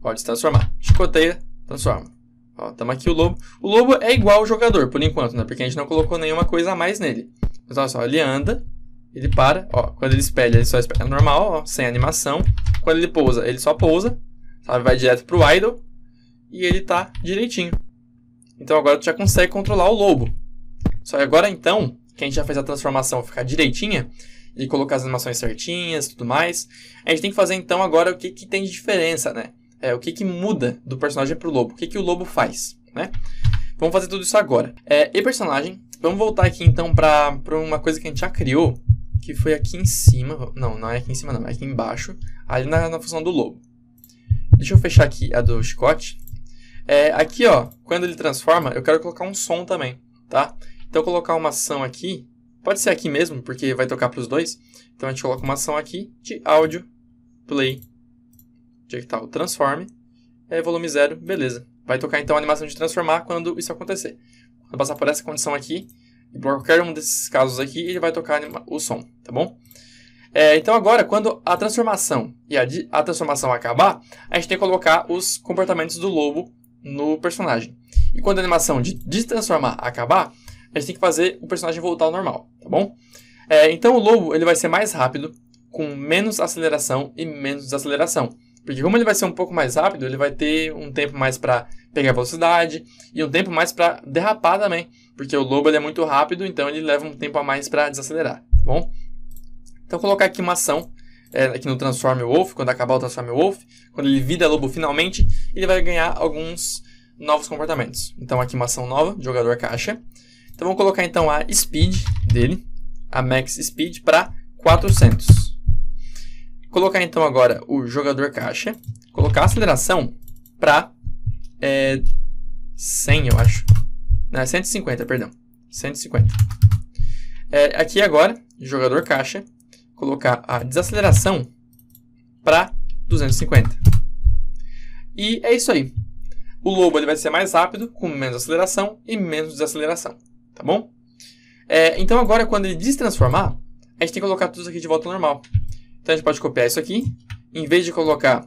Pode transformar. Chicoteia, transforma. Ó, tamo aqui o lobo. O lobo é igual ao jogador, por enquanto, né? Porque a gente não colocou nenhuma coisa a mais nele. Mas olha só, ele anda, ele para, ó, quando ele espelha, ele só espelha é normal, ó, sem animação. Quando ele pousa, ele só pousa, sabe? Vai direto pro idle e ele tá direitinho. Então agora tu já consegue controlar o lobo. Só que agora então, que a gente já fez a transformação ficar direitinha e colocar as animações certinhas tudo mais, a gente tem que fazer então agora o que, que tem de diferença, né? É, o que, que muda do personagem pro lobo, o que, que o lobo faz, né? Vamos fazer tudo isso agora. É, e personagem, vamos voltar aqui então para uma coisa que a gente já criou, que foi aqui em cima, não, não é aqui em cima não, é aqui embaixo, ali na, na função do lobo. Deixa eu fechar aqui a do chicote. É, aqui, ó, quando ele transforma, eu quero colocar um som também, tá? Então, colocar uma ação aqui, pode ser aqui mesmo, porque vai tocar para os dois. Então, a gente coloca uma ação aqui de áudio, play, onde é que está o transform, é volume zero, beleza. Vai tocar então a animação de transformar quando isso acontecer. Quando passar por essa condição aqui, por qualquer um desses casos aqui, ele vai tocar o som, tá bom? É, então agora, quando a transformação e a, a, transformação acabar, a gente tem que colocar os comportamentos do lobo no personagem. E quando a animação de destransformar acabar, a gente tem que fazer o personagem voltar ao normal, tá bom? É, então o lobo ele vai ser mais rápido, com menos aceleração e menos desaceleração. Porque como ele vai ser um pouco mais rápido, ele vai ter um tempo mais para pegar velocidade e um tempo mais para derrapar também, porque o lobo ele é muito rápido, então ele leva um tempo a mais para desacelerar, tá bom? Então colocar aqui uma ação é, aqui no Transform Wolf, quando acabar o Transform Wolf, quando ele vira lobo finalmente, ele vai ganhar alguns novos comportamentos. Então aqui uma ação nova, jogador caixa. Então vamos colocar então a speed dele, a max speed para 400. Colocar então agora o jogador caixa, colocar a aceleração para é, 100, eu acho. Não, 150, é perdão. 150. É, aqui agora, jogador caixa, colocar a desaceleração para 250. E é isso aí. O lobo ele vai ser mais rápido, com menos aceleração e menos desaceleração tá bom? É, então agora, quando ele destransformar, a gente tem que colocar tudo isso aqui de volta ao normal. Então a gente pode copiar isso aqui. Em vez de colocar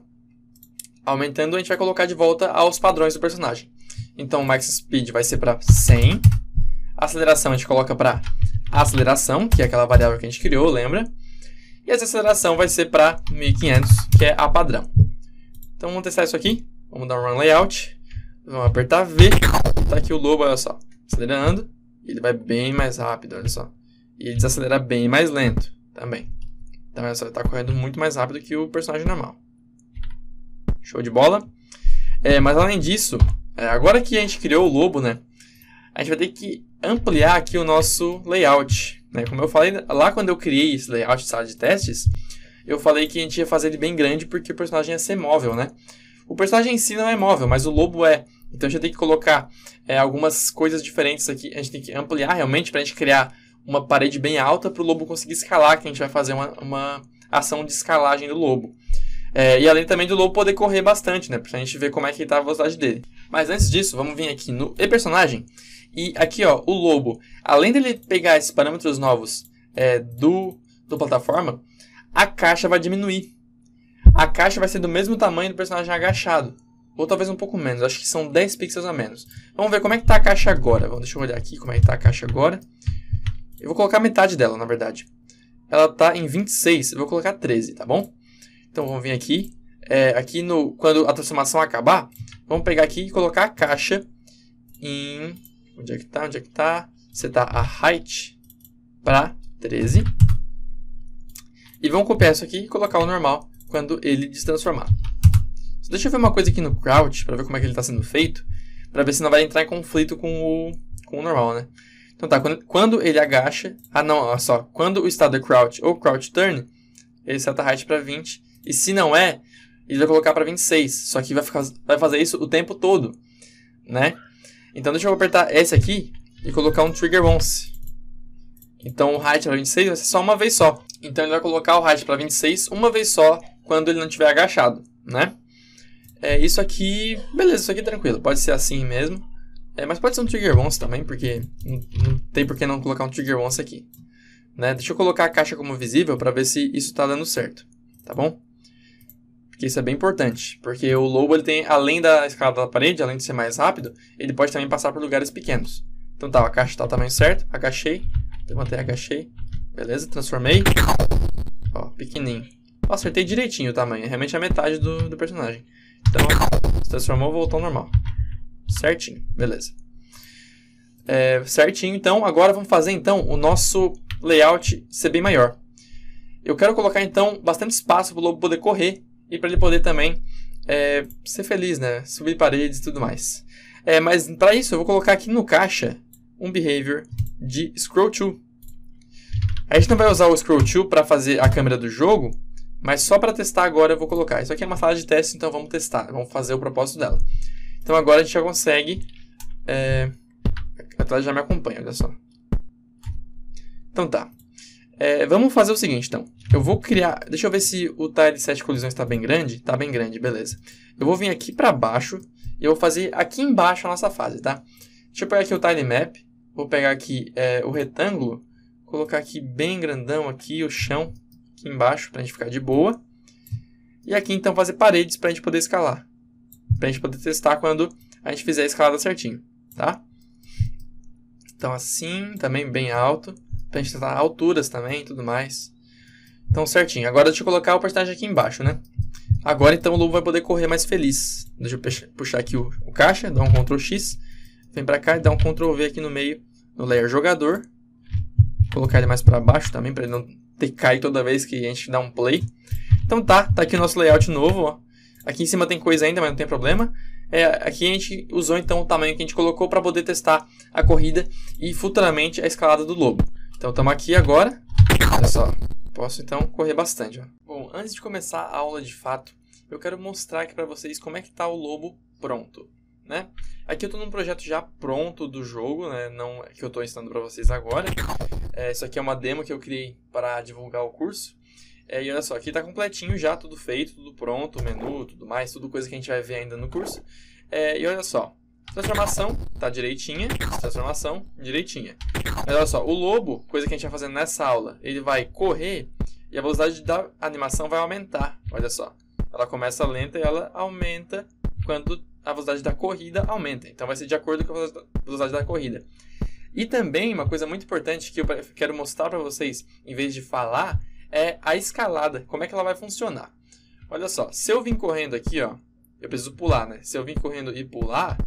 aumentando, a gente vai colocar de volta aos padrões do personagem. Então o max speed vai ser para 100. aceleração a gente coloca para aceleração, que é aquela variável que a gente criou, lembra? E essa aceleração vai ser para 1500, que é a padrão. Então vamos testar isso aqui. Vamos dar um run layout. Vamos apertar V. Tá aqui o lobo, olha só, acelerando. Ele vai bem mais rápido, olha só. E ele desacelera bem mais lento também. Então, olha só, ele tá correndo muito mais rápido que o personagem normal. Show de bola. É, mas além disso, é, agora que a gente criou o lobo, né? A gente vai ter que ampliar aqui o nosso layout. Né? Como eu falei lá quando eu criei esse layout de sala de testes, eu falei que a gente ia fazer ele bem grande porque o personagem ia ser móvel, né? O personagem em si não é móvel, mas o lobo é. Então a gente tem que colocar é, algumas coisas diferentes aqui. A gente tem que ampliar realmente para a gente criar uma parede bem alta para o lobo conseguir escalar, que a gente vai fazer uma, uma ação de escalagem do lobo. É, e além também do lobo poder correr bastante, né? Pra gente ver como é que tá a velocidade dele. Mas antes disso, vamos vir aqui no e-personagem. E aqui, ó, o lobo, além dele pegar esses parâmetros novos é, do, do plataforma, a caixa vai diminuir. A caixa vai ser do mesmo tamanho do personagem agachado. Ou talvez um pouco menos, acho que são 10 pixels a menos. Vamos ver como é que tá a caixa agora. Vamos, deixa eu olhar aqui como é que tá a caixa agora. Eu vou colocar metade dela, na verdade. Ela tá em 26, eu vou colocar 13, tá bom? Então vamos vir aqui. É, aqui no. Quando a transformação acabar, vamos pegar aqui e colocar a caixa em. Onde é que tá? Onde é que tá? Setar tá a height para 13. E vamos copiar isso aqui e colocar o normal quando ele destransformar. Deixa eu ver uma coisa aqui no Crouch para ver como é que ele está sendo feito, para ver se não vai entrar em conflito com o, com o normal, né? Então tá, quando, quando ele agacha... Ah, não, olha só. Quando o estado é Crouch ou Crouch Turn, ele seta a height para 20. E se não é, ele vai colocar para 26. Só que vai, ficar, vai fazer isso o tempo todo, né? Então deixa eu apertar esse aqui e colocar um Trigger Once. Então o height para 26 vai ser só uma vez só. Então ele vai colocar o height para 26 uma vez só quando ele não estiver agachado, né? é, isso aqui, beleza, isso aqui é tranquilo, pode ser assim mesmo. É, mas pode ser um Trigger Once também, porque não, não tem por que não colocar um Trigger Once aqui. Né? Deixa eu colocar a caixa como visível para ver se isso está dando certo, tá bom? Porque isso é bem importante, porque o lobo ele tem, além da escada da parede, além de ser mais rápido, ele pode também passar por lugares pequenos. Então tá, a caixa está tamanho certo, agachei, levantei, agachei, beleza, transformei. Ó, pequenininho. Ó, acertei direitinho o tamanho, é realmente é a metade do, do personagem. Então, se transformou, voltou ao normal. Certinho, beleza. É, certinho, então, agora vamos fazer então o nosso layout ser bem maior. Eu quero colocar então bastante espaço para o lobo poder correr e para ele poder também é, ser feliz, né? Subir paredes e tudo mais. É, mas para isso eu vou colocar aqui no caixa um behavior de scroll to. A gente não vai usar o scroll to para fazer a câmera do jogo, mas só para testar agora eu vou colocar. Isso aqui é uma sala de teste, então vamos testar. Vamos fazer o propósito dela. Então agora a gente já consegue... É... A tela já me acompanha, olha só. Então tá. É, vamos fazer o seguinte, então. Eu vou criar... Deixa eu ver se o tile set colisões está bem grande. Está bem grande, beleza. Eu vou vir aqui para baixo e eu vou fazer aqui embaixo a nossa fase, tá? Deixa eu pegar aqui o tile map. Vou pegar aqui é, o retângulo. Colocar aqui bem grandão aqui o chão aqui embaixo para a gente ficar de boa. E aqui então fazer paredes para a gente poder escalar. Para a gente poder testar quando a gente fizer a escalada certinho, tá? Então assim, também bem alto. Para a gente testar alturas também e tudo mais. Então certinho. Agora deixa eu colocar o personagem aqui embaixo, né? Agora então o lobo vai poder correr mais feliz. Deixa eu puxar aqui o, o caixa, dá um Ctrl X. Vem para cá e dá um Ctrl V aqui no meio, no layer jogador. colocar ele mais para baixo também, para ele não ter que cair toda vez que a gente dá um play. Então tá, tá aqui o nosso layout novo, ó. Aqui em cima tem coisa ainda, mas não tem problema. É, aqui a gente usou então o tamanho que a gente colocou para poder testar a corrida e futuramente a escalada do lobo. Então estamos aqui agora. Olha só, posso então correr bastante. Ó. Bom, antes de começar a aula de fato, eu quero mostrar aqui para vocês como é que está o lobo pronto. Né? Aqui eu estou num projeto já pronto do jogo, né? não é que eu estou ensinando para vocês agora. É, isso aqui é uma demo que eu criei para divulgar o curso. É, e olha só, aqui está completinho já, tudo feito, tudo pronto, menu, tudo mais, tudo coisa que a gente vai ver ainda no curso. É, e olha só, transformação está direitinha, transformação direitinha. Mas olha só, o lobo, coisa que a gente vai fazer nessa aula, ele vai correr e a velocidade da animação vai aumentar, olha só. Ela começa lenta e ela aumenta quando a velocidade da corrida aumenta. Então vai ser de acordo com a velocidade da corrida. E também, uma coisa muito importante que eu quero mostrar para vocês, em vez de falar, é a escalada, como é que ela vai funcionar. Olha só, se eu vim correndo aqui, ó, eu preciso pular, né? Se eu vim correndo e pular,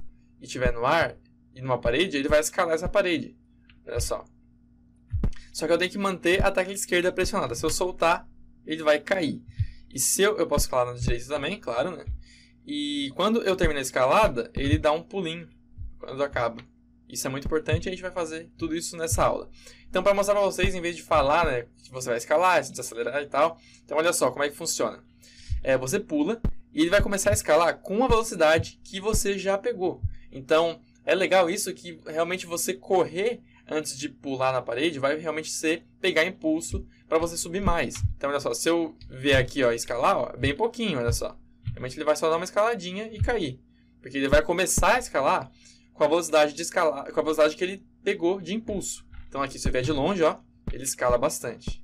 e estiver no ar, e numa parede, ele vai escalar essa parede. Olha só. Só que eu tenho que manter a tecla esquerda pressionada. Se eu soltar, ele vai cair. E se eu, eu posso escalar na direita também, claro, né? E quando eu termino a escalada, ele dá um pulinho quando acaba. Isso é muito importante e a gente vai fazer tudo isso nessa aula. Então, para mostrar para vocês, em vez de falar né, que você vai escalar, se desacelerar e tal, então olha só como é que funciona. É, você pula e ele vai começar a escalar com a velocidade que você já pegou. Então, é legal isso que realmente você correr antes de pular na parede vai realmente ser pegar impulso para você subir mais. Então, olha só, se eu ver aqui, ó, escalar, ó, é bem pouquinho, olha só. Realmente ele vai só dar uma escaladinha e cair. Porque ele vai começar a escalar com a velocidade de escalar, com a velocidade que ele pegou de impulso. Então aqui você vê de longe, ó, ele escala bastante.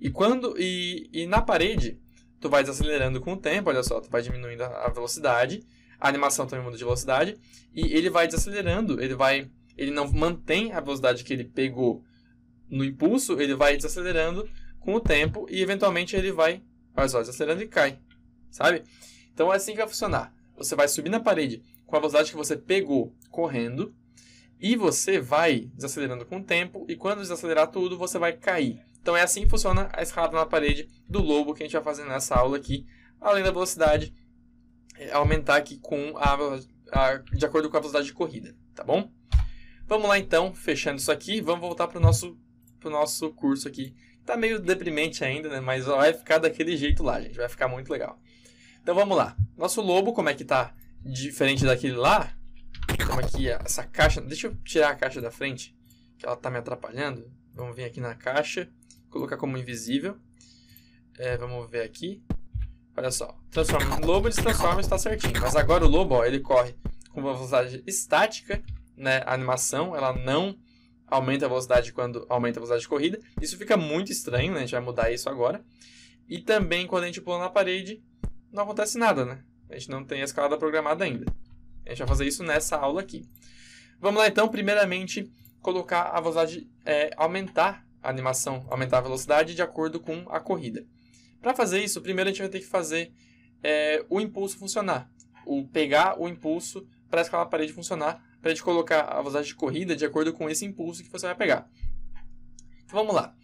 E quando e, e na parede, tu vai desacelerando com o tempo, olha só, tu vai diminuindo a velocidade, a animação também muda de velocidade e ele vai desacelerando, ele vai ele não mantém a velocidade que ele pegou no impulso, ele vai desacelerando com o tempo e eventualmente ele vai, olha só, desacelerando e cai, sabe? Então é assim que vai funcionar. Você vai subir na parede com a velocidade que você pegou correndo e você vai desacelerando com o tempo e quando desacelerar tudo você vai cair. Então é assim que funciona a escalada na parede do lobo que a gente vai fazer nessa aula aqui, além da velocidade é, aumentar aqui com a, a de acordo com a velocidade de corrida, tá bom? Vamos lá então, fechando isso aqui, vamos voltar para o nosso pro nosso curso aqui. Tá meio deprimente ainda, né? Mas vai ficar daquele jeito lá, gente. Vai ficar muito legal. Então vamos lá. Nosso lobo, como é que tá diferente daquele lá. Temos aqui é é? essa caixa. Deixa eu tirar a caixa da frente, que ela está me atrapalhando. Vamos vir aqui na caixa, colocar como invisível. É, vamos ver aqui. Olha só, transforma em lobo, destransforma e está certinho. Mas agora o lobo, ó, ele corre com uma velocidade estática, né? A animação, ela não aumenta a velocidade quando aumenta a velocidade de corrida. Isso fica muito estranho, né? A gente vai mudar isso agora. E também quando a gente pula na parede, não acontece nada, né? A gente não tem a escalada programada ainda. A gente vai fazer isso nessa aula aqui. Vamos lá então, primeiramente, colocar a velocidade, é, aumentar a animação, aumentar a velocidade de acordo com a corrida. Para fazer isso, primeiro a gente vai ter que fazer é, o impulso funcionar. O pegar o impulso para escalar a parede funcionar, para a gente colocar a velocidade de corrida de acordo com esse impulso que você vai pegar. Então vamos lá.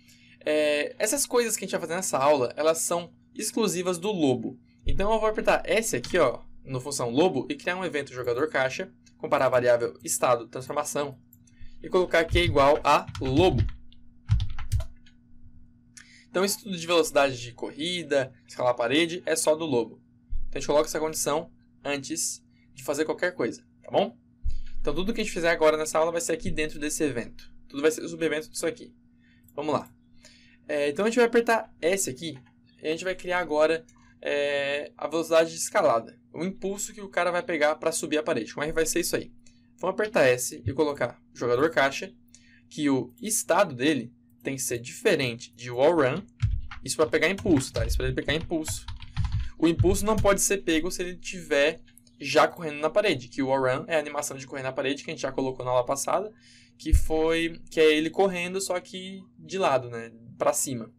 É, essas coisas que a gente vai fazer nessa aula, elas são exclusivas do lobo. Então eu vou apertar S aqui, ó, no função lobo e criar um evento jogador caixa, comparar a variável estado transformação e colocar que é igual a lobo. Então isso tudo de velocidade de corrida, escalar a parede, é só do lobo. Então a gente coloca essa condição antes de fazer qualquer coisa, tá bom? Então tudo que a gente fizer agora nessa aula vai ser aqui dentro desse evento. Tudo vai ser o sub-evento disso aqui. Vamos lá. É, então a gente vai apertar S aqui e a gente vai criar agora é, a velocidade de escalada, o impulso que o cara vai pegar para subir a parede. Como é que vai ser isso aí? Vamos apertar S e colocar jogador caixa, que o estado dele tem que ser diferente de wall run, isso para pegar impulso, tá? Isso para ele pegar impulso. O impulso não pode ser pego se ele tiver já correndo na parede, que o wall run é a animação de correr na parede que a gente já colocou na aula passada, que foi que é ele correndo só que de lado, né, para cima.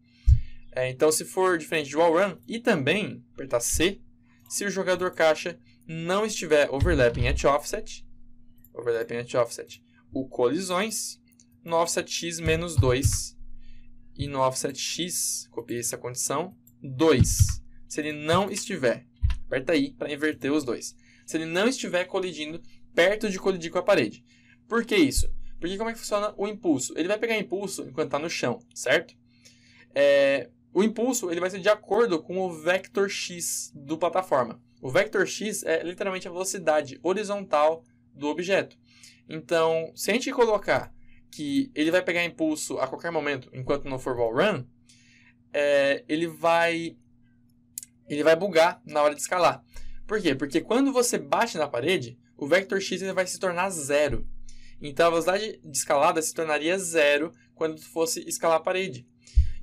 É, então, se for diferente de wall run e também apertar C, se o jogador caixa não estiver overlapping at offset, overlapping at offset, o colisões no offset x menos 2 e no offset x, copie essa condição, 2. Se ele não estiver, aperta aí para inverter os dois. Se ele não estiver colidindo perto de colidir com a parede. Por que isso? Porque como é que funciona o impulso? Ele vai pegar impulso enquanto está no chão, certo? É, o impulso ele vai ser de acordo com o vector x do plataforma. O vector x é literalmente a velocidade horizontal do objeto. Então, se a gente colocar que ele vai pegar impulso a qualquer momento, enquanto não for wall run, é, ele vai ele vai bugar na hora de escalar. Por quê? Porque quando você bate na parede, o vector x ele vai se tornar zero. Então a velocidade de escalada se tornaria zero quando fosse escalar a parede.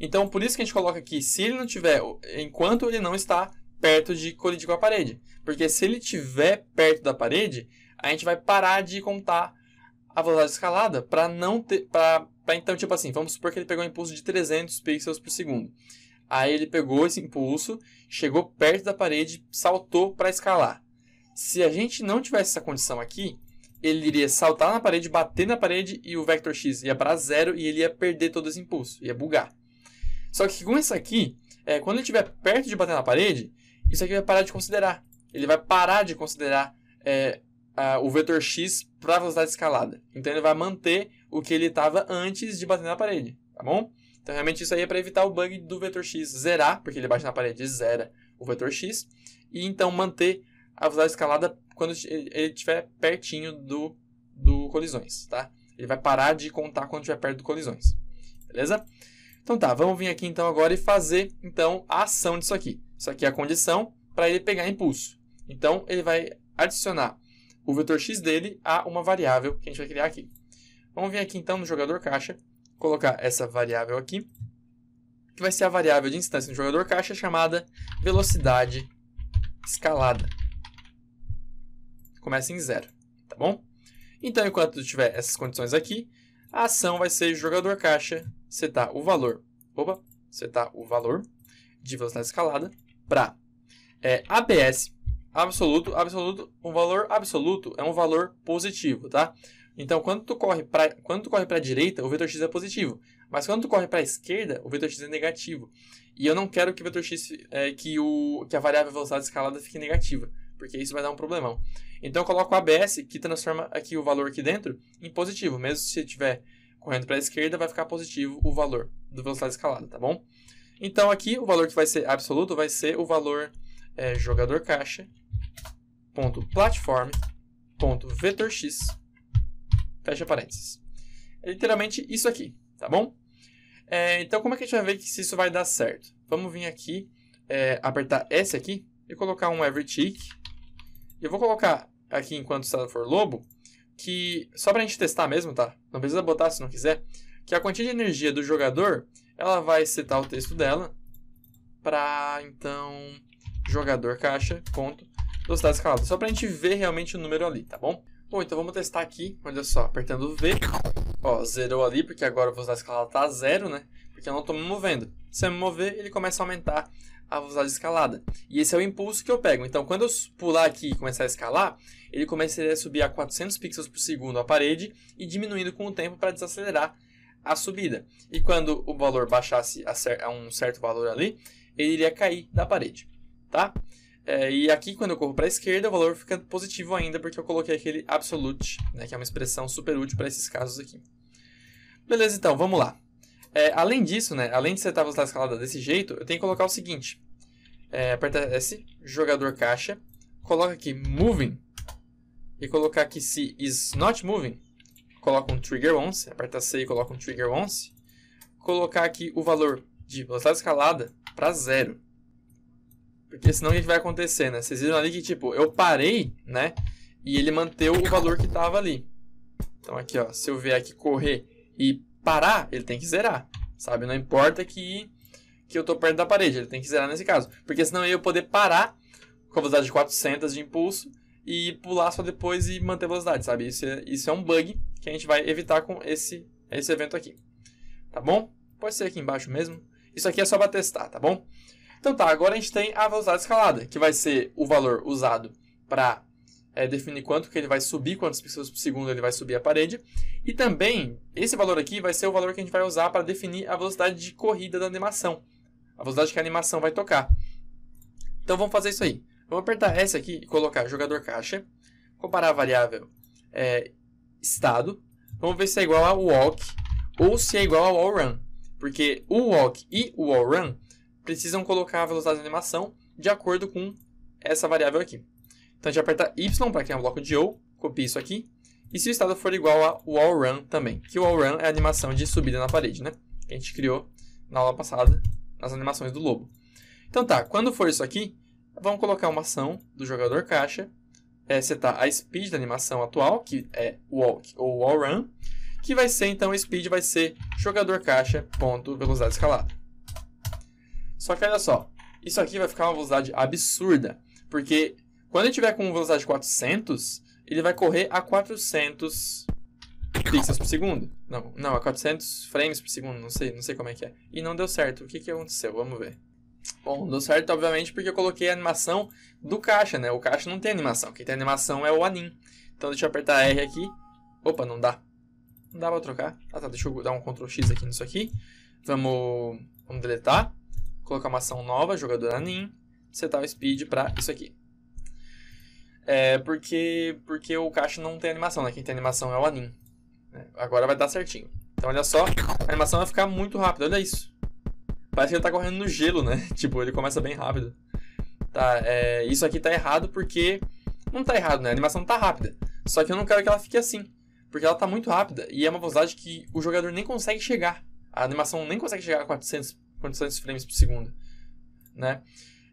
Então, por isso que a gente coloca aqui, se ele não tiver, enquanto ele não está perto de colidir com a parede. Porque se ele tiver perto da parede, a gente vai parar de contar a velocidade escalada para não ter, para então, tipo assim, vamos supor que ele pegou um impulso de 300 pixels por segundo. Aí ele pegou esse impulso, chegou perto da parede, saltou para escalar. Se a gente não tivesse essa condição aqui, ele iria saltar na parede, bater na parede e o vector x ia para zero e ele ia perder todo esse impulso, ia bugar. Só que com isso aqui, é, quando ele estiver perto de bater na parede, isso aqui vai parar de considerar. Ele vai parar de considerar é, a, o vetor x para a velocidade escalada. Então ele vai manter o que ele estava antes de bater na parede, tá bom? Então realmente isso aí é para evitar o bug do vetor x zerar, porque ele bate na parede e zera o vetor x, e então manter a velocidade escalada quando ele estiver pertinho do, do colisões, tá? Ele vai parar de contar quando estiver perto do colisões, beleza? Então tá, vamos vir aqui então agora e fazer então a ação disso aqui. Isso aqui é a condição para ele pegar impulso. Então ele vai adicionar o vetor x dele a uma variável que a gente vai criar aqui. Vamos vir aqui então no jogador caixa, colocar essa variável aqui, que vai ser a variável de instância no jogador caixa chamada velocidade escalada. Começa em zero, tá bom? Então, enquanto tiver essas condições aqui, a ação vai ser jogador caixa setar tá o valor, opa, setar tá o valor de velocidade escalada para é, ABS absoluto, absoluto, um valor absoluto é um valor positivo, tá? Então, quando tu corre para quando tu corre para direita, o vetor x é positivo, mas quando tu corre para a esquerda, o vetor x é negativo. E eu não quero que o vetor x é, que o que a variável velocidade escalada fique negativa, porque isso vai dar um problemão. Então, eu coloco o ABS que transforma aqui o valor aqui dentro em positivo, mesmo se tiver correndo para a esquerda, vai ficar positivo o valor do velocidade escalada, tá bom? Então aqui o valor que vai ser absoluto vai ser o valor é, jogador caixa ponto platform ponto vetor x fecha parênteses. É literalmente isso aqui, tá bom? É, então como é que a gente vai ver que se isso vai dar certo? Vamos vir aqui, é, apertar S aqui e colocar um every tick. Eu vou colocar aqui enquanto for lobo que, só pra gente testar mesmo, tá? Não precisa botar se não quiser, que a quantia de energia do jogador, ela vai citar o texto dela pra, então, jogador caixa, ponto, velocidade escalada. Só pra gente ver realmente o número ali, tá bom? Bom, então vamos testar aqui, olha só, apertando V, ó, zerou ali, porque agora a velocidade escalada tá zero, né? Porque eu não tô me movendo. Se eu me mover, ele começa a aumentar a velocidade escalada. E esse é o impulso que eu pego. Então, quando eu pular aqui e começar a escalar, ele começaria a subir a 400 pixels por segundo a parede e diminuindo com o tempo para desacelerar a subida. E quando o valor baixasse a, um certo valor ali, ele iria cair da parede, tá? É, e aqui, quando eu corro para a esquerda, o valor fica positivo ainda, porque eu coloquei aquele absolute, né, que é uma expressão super útil para esses casos aqui. Beleza, então, vamos lá. É, além disso, né, além de setar a velocidade escalada desse jeito, eu tenho que colocar o seguinte é, aperta S, jogador caixa, coloca aqui moving e colocar aqui se is not moving, coloca um trigger once, aperta C e coloca um trigger once, colocar aqui o valor de velocidade escalada para zero. Porque senão o que vai acontecer, né? Vocês viram ali que, tipo, eu parei, né? E ele manteve o valor que estava ali. Então aqui, ó, se eu vier aqui correr e parar, ele tem que zerar, sabe? Não importa que que eu tô perto da parede. Ele tem que zerar nesse caso. Porque senão eu ia poder parar com a velocidade de 400 de impulso e pular só depois e manter a velocidade, sabe? Isso é, isso é um bug que a gente vai evitar com esse, esse evento aqui. Tá bom? Pode ser aqui embaixo mesmo. Isso aqui é só para testar, tá bom? Então tá, agora a gente tem a velocidade escalada, que vai ser o valor usado para é, definir quanto que ele vai subir, quantas pixels por segundo ele vai subir a parede. E também, esse valor aqui vai ser o valor que a gente vai usar para definir a velocidade de corrida da animação a velocidade que a animação vai tocar. Então vamos fazer isso aí. Vamos apertar S aqui e colocar jogador caixa, comparar a variável é, estado, vamos ver se é igual ao walk ou se é igual ao all run, porque o walk e o all run precisam colocar a velocidade de animação de acordo com essa variável aqui. Então a gente aperta Y para criar um bloco de ou, copia isso aqui, e se o estado for igual ao wall run também, que o wall run é a animação de subida na parede, né? Que a gente criou na aula passada, nas animações do lobo. Então tá, quando for isso aqui, vamos colocar uma ação do jogador caixa, é, setar tá a speed da animação atual, que é walk ou wall run, que vai ser então, a speed vai ser jogador caixa ponto velocidade escalada. Só que olha só, isso aqui vai ficar uma velocidade absurda, porque quando ele tiver com velocidade 400, ele vai correr a 400 pixels por segundo. Não, não, é a 400 frames por segundo, não sei, não sei como é que é. E não deu certo. O que que aconteceu? Vamos ver. Bom, deu certo, obviamente, porque eu coloquei a animação do caixa, né? O caixa não tem animação. Quem tem animação é o anim. Então deixa eu apertar R aqui. Opa, não dá. Não dá pra trocar. Ah tá, deixa eu dar um Ctrl X aqui nisso aqui. Vamos, vamos deletar. Colocar uma ação nova, jogador anim. Setar o speed pra isso aqui. É porque, porque o caixa não tem animação, né? Quem tem animação é o anim. É, agora vai dar certinho. Então olha só, a animação vai ficar muito rápida, olha isso. Parece que ele tá correndo no gelo, né? [LAUGHS] Tipo, ele começa bem rápido. Tá, é, isso aqui tá errado porque... Não tá errado, né? A animação tá rápida. Só que eu não quero que ela fique assim. Porque ela tá muito rápida e é uma velocidade que o jogador nem consegue chegar. A animação nem consegue chegar a 400, 400 frames por segundo. Né?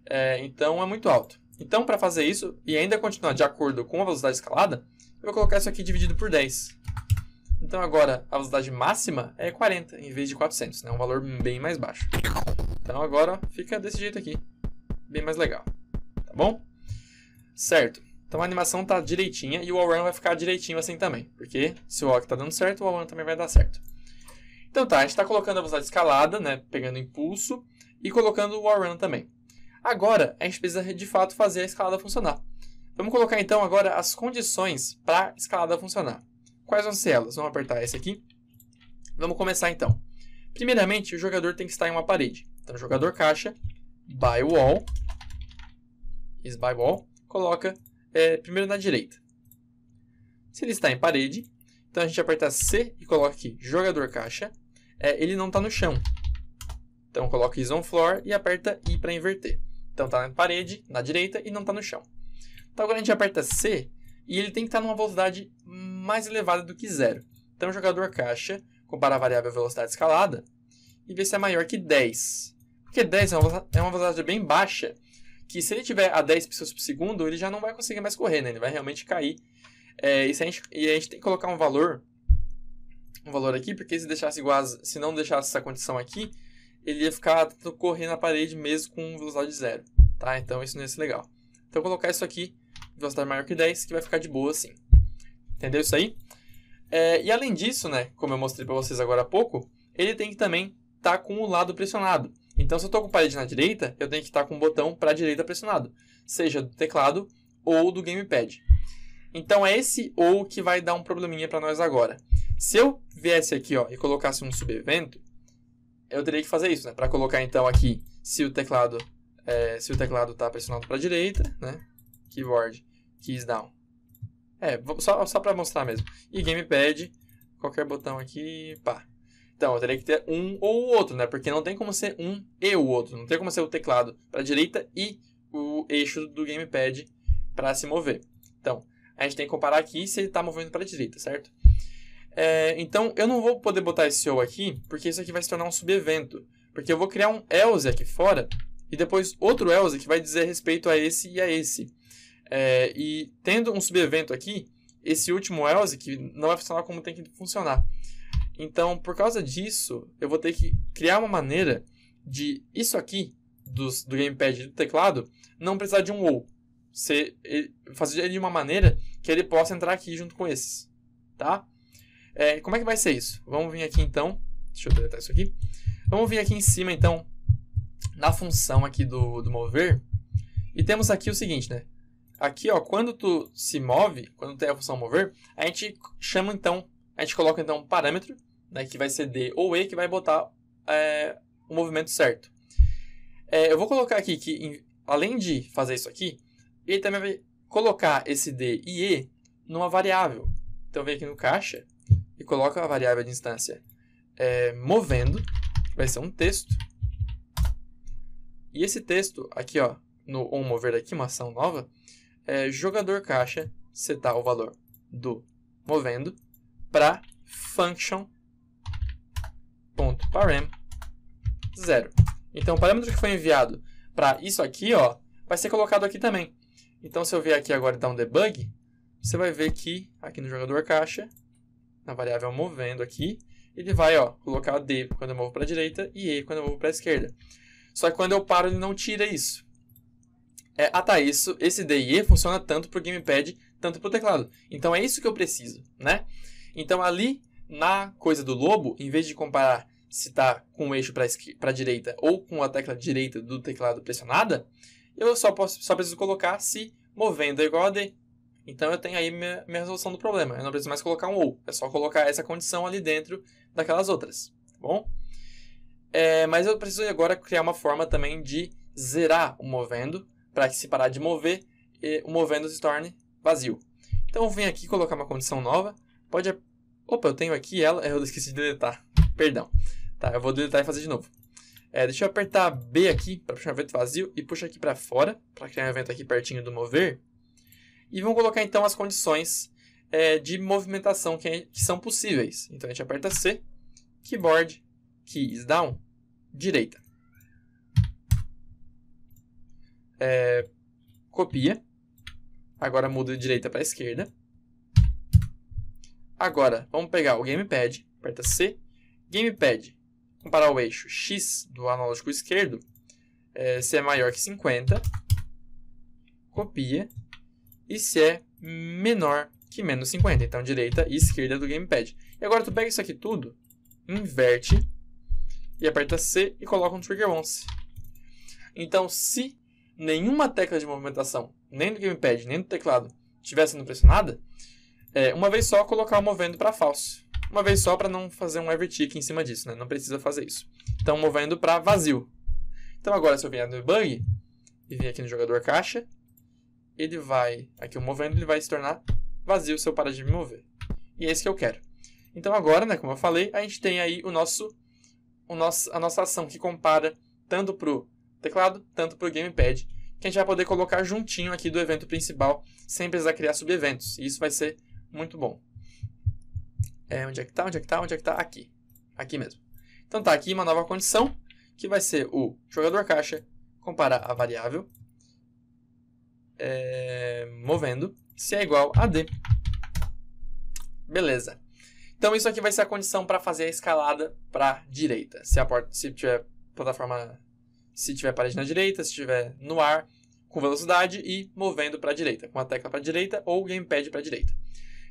É, então é muito alto. Então para fazer isso e ainda continuar de acordo com a velocidade escalada, eu vou colocar isso aqui dividido por 10. Então agora a velocidade máxima é 40 em vez de 400, né? Um valor bem mais baixo. Então agora fica desse jeito aqui, bem mais legal, tá bom? Certo. Então a animação tá direitinha e o wallrun vai ficar direitinho assim também, porque se o walk tá dando certo, o wallrun também vai dar certo. Então tá, a gente está colocando a velocidade escalada, né, pegando impulso e colocando o wallrun também. Agora, a gente precisa de fato fazer a escalada funcionar. Vamos colocar então agora as condições para a escalada funcionar. Quais vão ser elas? Vamos apertar essa aqui. Vamos começar então. Primeiramente, o jogador tem que estar em uma parede. Então, jogador caixa, by wall, is by wall, coloca é, primeiro na direita. Se ele está em parede, então a gente aperta C e coloca aqui jogador caixa. É, ele não está no chão. Então coloca is on floor e aperta I para inverter. Então está na parede, na direita e não está no chão. Então agora a gente aperta C e ele tem que estar numa velocidade mais elevada do que zero. Então o jogador caixa compara a variável velocidade escalada e ver se é maior que 10. Porque 10 é, é uma, velocidade bem baixa, que se ele tiver a 10 pessoas por segundo, ele já não vai conseguir mais correr, né? Ele vai realmente cair. É, e, a gente, e a gente tem que colocar um valor um valor aqui, porque se deixasse igual, se não deixasse essa condição aqui, ele ia ficar correndo na parede mesmo com velocidade zero, tá? Então isso não ia ser legal. Então colocar isso aqui, velocidade maior que 10, que vai ficar de boa assim. Entendeu isso aí? É, e além disso, né, como eu mostrei para vocês agora há pouco, ele tem que também estar tá com o lado pressionado. Então, se eu estou com o parede na direita, eu tenho que estar tá com o botão para a direita pressionado, seja do teclado ou do gamepad. Então, é esse ou que vai dar um probleminha para nós agora. Se eu viesse aqui ó, e colocasse um subevento, eu teria que fazer isso, né? Para colocar, então, aqui, se o teclado é, se o teclado está pressionado para a direita, né? Keyboard, keys down, é, só, só pra mostrar mesmo. E gamepad, qualquer botão aqui, pá. Então, eu teria que ter um ou o outro, né? Porque não tem como ser um e o outro. Não tem como ser o teclado para direita e o eixo do gamepad para se mover. Então, a gente tem que comparar aqui se ele está movendo para direita, certo? É, então, eu não vou poder botar esse ou aqui, porque isso aqui vai se tornar um subevento. Porque eu vou criar um else aqui fora e depois outro else que vai dizer respeito a esse e a esse. É, e tendo um subevento aqui, esse último else que não vai funcionar como tem que funcionar. Então, por causa disso, eu vou ter que criar uma maneira de isso aqui, do, do gamepad do teclado, não precisar de um ou. Ser, ele, fazer ele de uma maneira que ele possa entrar aqui junto com esses. Tá? É, como é que vai ser isso? Vamos vir aqui então. Deixa eu deletar isso aqui. Vamos vir aqui em cima então, na função aqui do, do mover. E temos aqui o seguinte, né? Aqui, ó, quando tu se move, quando tem a função mover, a gente chama então, a gente coloca então um parâmetro, né, que vai ser D ou E, que vai botar é, o movimento certo. É, eu vou colocar aqui que, em, além de fazer isso aqui, ele também vai colocar esse D e E numa variável. Então, vem aqui no caixa e coloca a variável de instância é, movendo, vai ser um texto. E esse texto aqui, ó, no onMover aqui uma ação nova, é, jogador caixa setar tá o valor do movendo para function.param 0. Então o parâmetro que foi enviado para isso aqui ó, vai ser colocado aqui também. Então se eu vier aqui agora e dar um debug, você vai ver que aqui no jogador caixa, na variável movendo aqui, ele vai ó, colocar D quando eu movo para a direita e E quando eu movo para a esquerda. Só que quando eu paro ele não tira isso é, ah, tá, isso, esse DIE funciona tanto para o gamepad, tanto para o teclado. Então é isso que eu preciso, né? Então ali, na coisa do lobo, em vez de comparar se está com o eixo para a direita ou com a tecla direita do teclado pressionada, eu só, posso, só preciso colocar se movendo é igual a D. Então eu tenho aí minha, minha resolução do problema. Eu não preciso mais colocar um ou. É só colocar essa condição ali dentro daquelas outras. Tá bom? É, mas eu preciso agora criar uma forma também de zerar o movendo para se parar de mover, e o movendo se torne vazio. Então eu venho aqui colocar uma condição nova. Pode. Opa, eu tenho aqui ela. Eu esqueci de deletar. Perdão. Tá, eu vou deletar e fazer de novo. É, deixa eu apertar B aqui para puxar um evento vazio e puxar aqui para fora para criar um evento aqui pertinho do mover. E vamos colocar então as condições é, de movimentação que, é, que, são possíveis. Então a gente aperta C, keyboard, keys down, direita. é, copia. Agora muda de direita para esquerda. Agora, vamos pegar o gamepad, aperta C. Gamepad, comparar o eixo X do analógico esquerdo, é, se é maior que 50, copia. E se é menor que menos 50. Então, direita e esquerda do gamepad. E agora tu pega isso aqui tudo, inverte e aperta C e coloca um trigger once. Então, se nenhuma tecla de movimentação, nem do gamepad, nem do teclado, estiver sendo pressionada, é, uma vez só colocar o movendo para falso. Uma vez só para não fazer um tick em cima disso, né? Não precisa fazer isso. Então, movendo para vazio. Então, agora, se eu vier no debug e vir aqui no jogador caixa, ele vai, aqui o movendo, ele vai se tornar vazio se eu parar de me mover. E é isso que eu quero. Então, agora, né, como eu falei, a gente tem aí o nosso, o nosso a nossa ação que compara tanto para o teclado, tanto para o gamepad, que a gente vai poder colocar juntinho aqui do evento principal, sem precisar criar subeventos. E isso vai ser muito bom. É, onde é que está Onde é que está Onde é que está Aqui. Aqui mesmo. Então tá aqui uma nova condição, que vai ser o jogador caixa comparar a variável é, movendo se é igual a D. Beleza. Então isso aqui vai ser a condição para fazer a escalada para direita, se, a porta, se tiver plataforma se tiver parede na direita, se tiver no ar, com velocidade e movendo para a direita, com a tecla para a direita ou o gamepad para a direita.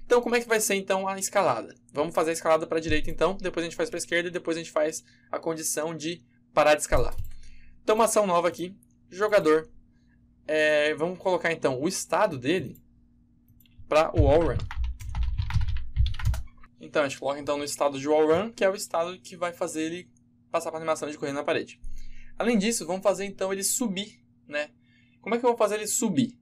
Então, como é que vai ser então a escalada? Vamos fazer a escalada para a direita então, depois a gente faz para a esquerda e depois a gente faz a condição de parar de escalar. Então, uma ação nova aqui, jogador. É, vamos colocar então o estado dele para o wallrun. run. Então, a gente coloca então no estado de wallrun, run, que é o estado que vai fazer ele passar para a animação de correr na parede. Além disso, vamos fazer então ele subir, né? Como é que eu vou fazer ele subir?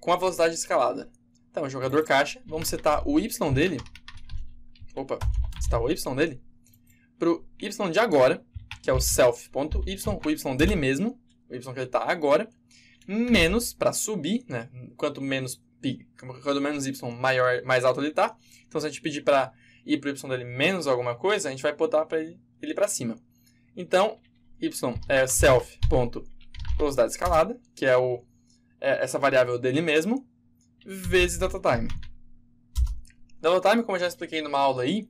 Com a velocidade escalada. Então, jogador caixa, vamos setar o Y dele. Opa, está o Y dele? Para o Y de agora, que é o self.y, o Y dele mesmo, o Y que ele está agora, menos, para subir, né? Quanto menos, quanto menos Y, maior, mais alto ele está. Então, se a gente pedir para ir para o Y dele menos alguma coisa, a gente vai botar para ele, ele para cima. Então, y é self ponto velocidade escalada, que é, o, é essa variável dele mesmo, vezes time delta time como eu já expliquei numa aula aí,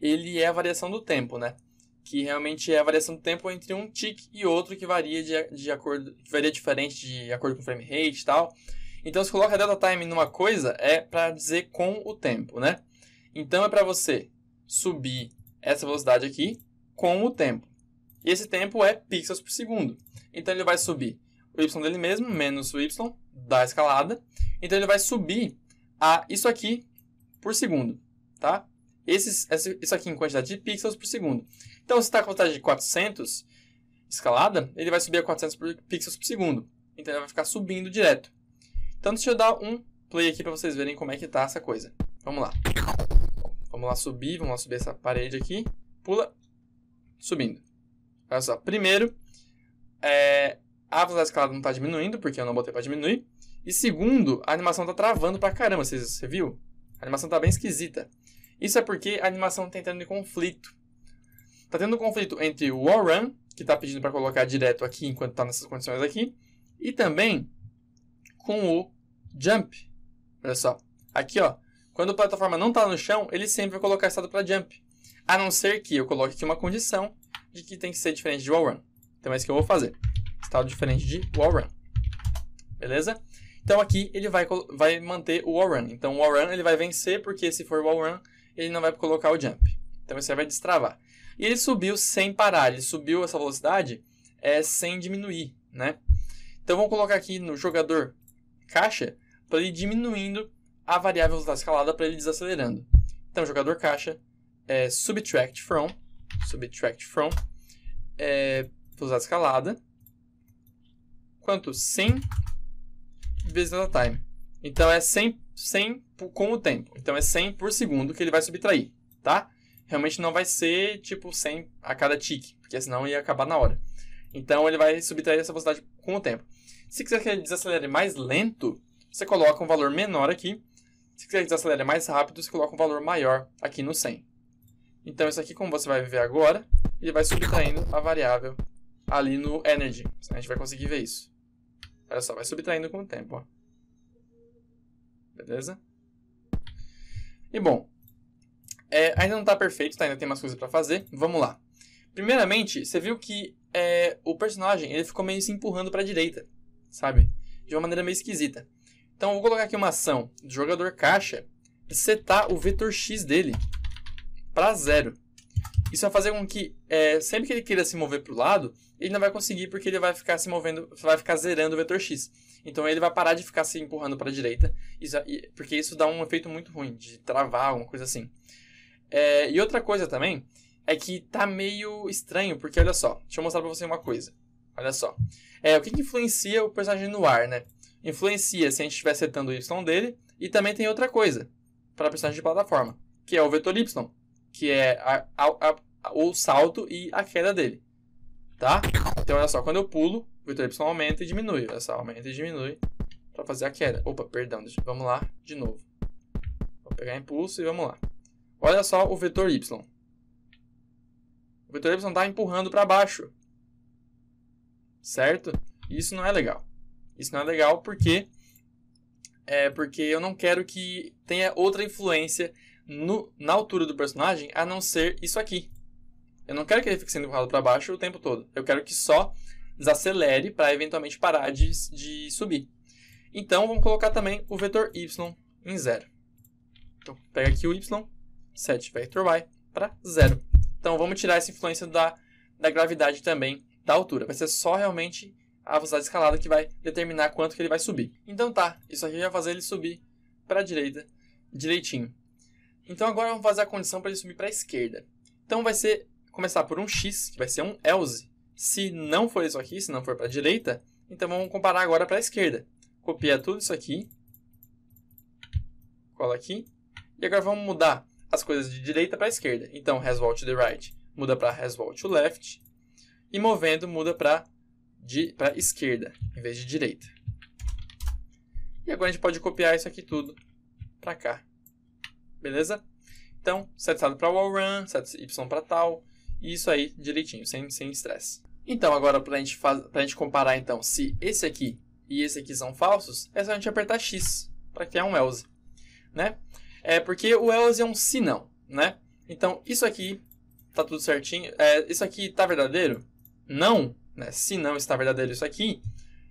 ele é a variação do tempo, né? Que realmente é a variação do tempo entre um tick e outro que varia de, de acordo, varia diferente de acordo com o frame rate e tal. Então, se coloca time numa coisa, é para dizer com o tempo, né? Então, é para você subir essa velocidade aqui com o tempo. E esse tempo é pixels por segundo. Então ele vai subir o y dele mesmo, menos o y da escalada. Então ele vai subir a isso aqui por segundo, tá? Esses, esse, isso aqui em quantidade de pixels por segundo. Então, se está com quantidade de 400 escalada, ele vai subir a 400 por, pixels por segundo. Então, ele vai ficar subindo direto. Então, deixa eu dar um play aqui para vocês verem como é que está essa coisa. Vamos lá. Vamos lá subir, vamos lá subir essa parede aqui. Pula. Subindo. Olha só, primeiro, é, a velocidade escalada não está diminuindo, porque eu não botei para diminuir. E segundo, a animação está travando pra caramba, vocês, você viu? A animação está bem esquisita. Isso é porque a animação está entrando em conflito. Está tendo um conflito entre o Warren, que está pedindo para colocar direto aqui enquanto está nessas condições aqui, e também com o Jump. Olha só, aqui ó, quando a plataforma não está no chão, ele sempre vai colocar estado para Jump. A não ser que eu coloque aqui uma condição de que tem que ser diferente de wallrun. Então é isso que eu vou fazer. Estado diferente de wallrun. Beleza? Então aqui ele vai, vai manter o wallrun. Então o wallrun ele vai vencer, porque se for wallrun, ele não vai colocar o jump. Então você vai destravar. E ele subiu sem parar, ele subiu essa velocidade é, sem diminuir, né? Então vamos colocar aqui no jogador caixa para ele diminuindo a variável da escalada para ele desacelerando. Então jogador caixa é subtract from subtract from, é, vou usar a escalada, quanto? 100 vezes a time. Então, é 100, 100 com o tempo. Então, é 100 por segundo que ele vai subtrair, tá? Realmente não vai ser, tipo, 100 a cada tique, porque senão ia acabar na hora. Então, ele vai subtrair essa velocidade com o tempo. Se quiser que ele desacelere mais lento, você coloca um valor menor aqui. Se quiser que desacelere mais rápido, você coloca um valor maior aqui no 100. Então isso aqui, como você vai ver agora, ele vai subtraindo a variável ali no energy. A gente vai conseguir ver isso. Olha só, vai subtraindo com o tempo, ó. Beleza? E bom, é, ainda não está perfeito, tá? ainda tem umas coisas para fazer. Vamos lá. Primeiramente, você viu que é, o personagem ele ficou meio se empurrando para a direita, sabe? De uma maneira meio esquisita. Então, eu vou colocar aqui uma ação do jogador caixa e setar o vetor x dele para zero. Isso vai fazer com que é, sempre que ele queira se mover para o lado, ele não vai conseguir porque ele vai ficar se movendo, vai ficar zerando o vetor x. Então ele vai parar de ficar se empurrando para a direita, porque isso dá um efeito muito ruim de travar, alguma coisa assim. É, e outra coisa também é que tá meio estranho, porque olha só, deixa eu mostrar para você uma coisa. Olha só. É, o que, que influencia o personagem no ar, né? Influencia se a gente estiver setando o y dele, e também tem outra coisa para personagem de plataforma, que é o vetor y que é a, a, a, o salto e a queda dele, tá? Então, olha só, quando eu pulo, o vetor Y aumenta e diminui, olha só, aumenta e diminui para fazer a queda. Opa, perdão, deixa, vamos lá de novo. Vou pegar impulso e vamos lá. Olha só o vetor Y. O vetor Y está empurrando para baixo, certo? Isso não é legal. Isso não é legal porque é porque eu não quero que tenha outra influência no, na altura do personagem, a não ser isso aqui. Eu não quero que ele fique sendo empurrado para baixo o tempo todo. Eu quero que só desacelere para eventualmente parar de, de subir. Então, vamos colocar também o vetor y em zero. Então, pega aqui o y, set vector y para zero. Então, vamos tirar essa influência da, da gravidade também da altura. Vai ser só realmente a velocidade escalada que vai determinar quanto que ele vai subir. Então tá, isso aqui vai fazer ele subir para a direita direitinho. Então agora vamos fazer a condição para ele subir para a esquerda. Então vai ser começar por um x, que vai ser um else. Se não for isso aqui, se não for para a direita, então vamos comparar agora para a esquerda. Copia tudo isso aqui, cola aqui, e agora vamos mudar as coisas de direita para esquerda. Então, has to the right muda para has to left, e movendo muda para esquerda, em vez de direita. E agora a gente pode copiar isso aqui tudo para cá. Beleza? Então, setado estado para wall run, set y para tal, e isso aí direitinho, sem sem estresse. Então, agora para gente a gente comparar então se esse aqui e esse aqui são falsos, é só a gente apertar x para criar um else, né? É porque o else é um se não, né? Então, isso aqui tá tudo certinho. É, isso aqui tá verdadeiro? Não, né? Se não está verdadeiro isso aqui,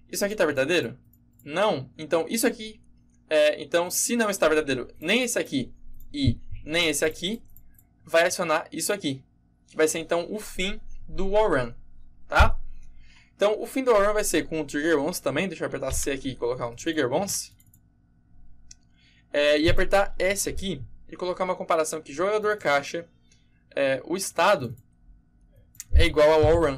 isso aqui tá verdadeiro? Não. Então, isso aqui é, então, se não está verdadeiro nem esse aqui e nem esse aqui, vai acionar isso aqui, que vai ser então o fim do warrun, tá? Então, o fim do warrun vai ser com o trigger once também, deixa eu apertar C aqui e colocar um trigger once, é, e apertar S aqui e colocar uma comparação que jogador caixa, é, o estado é igual ao warrun.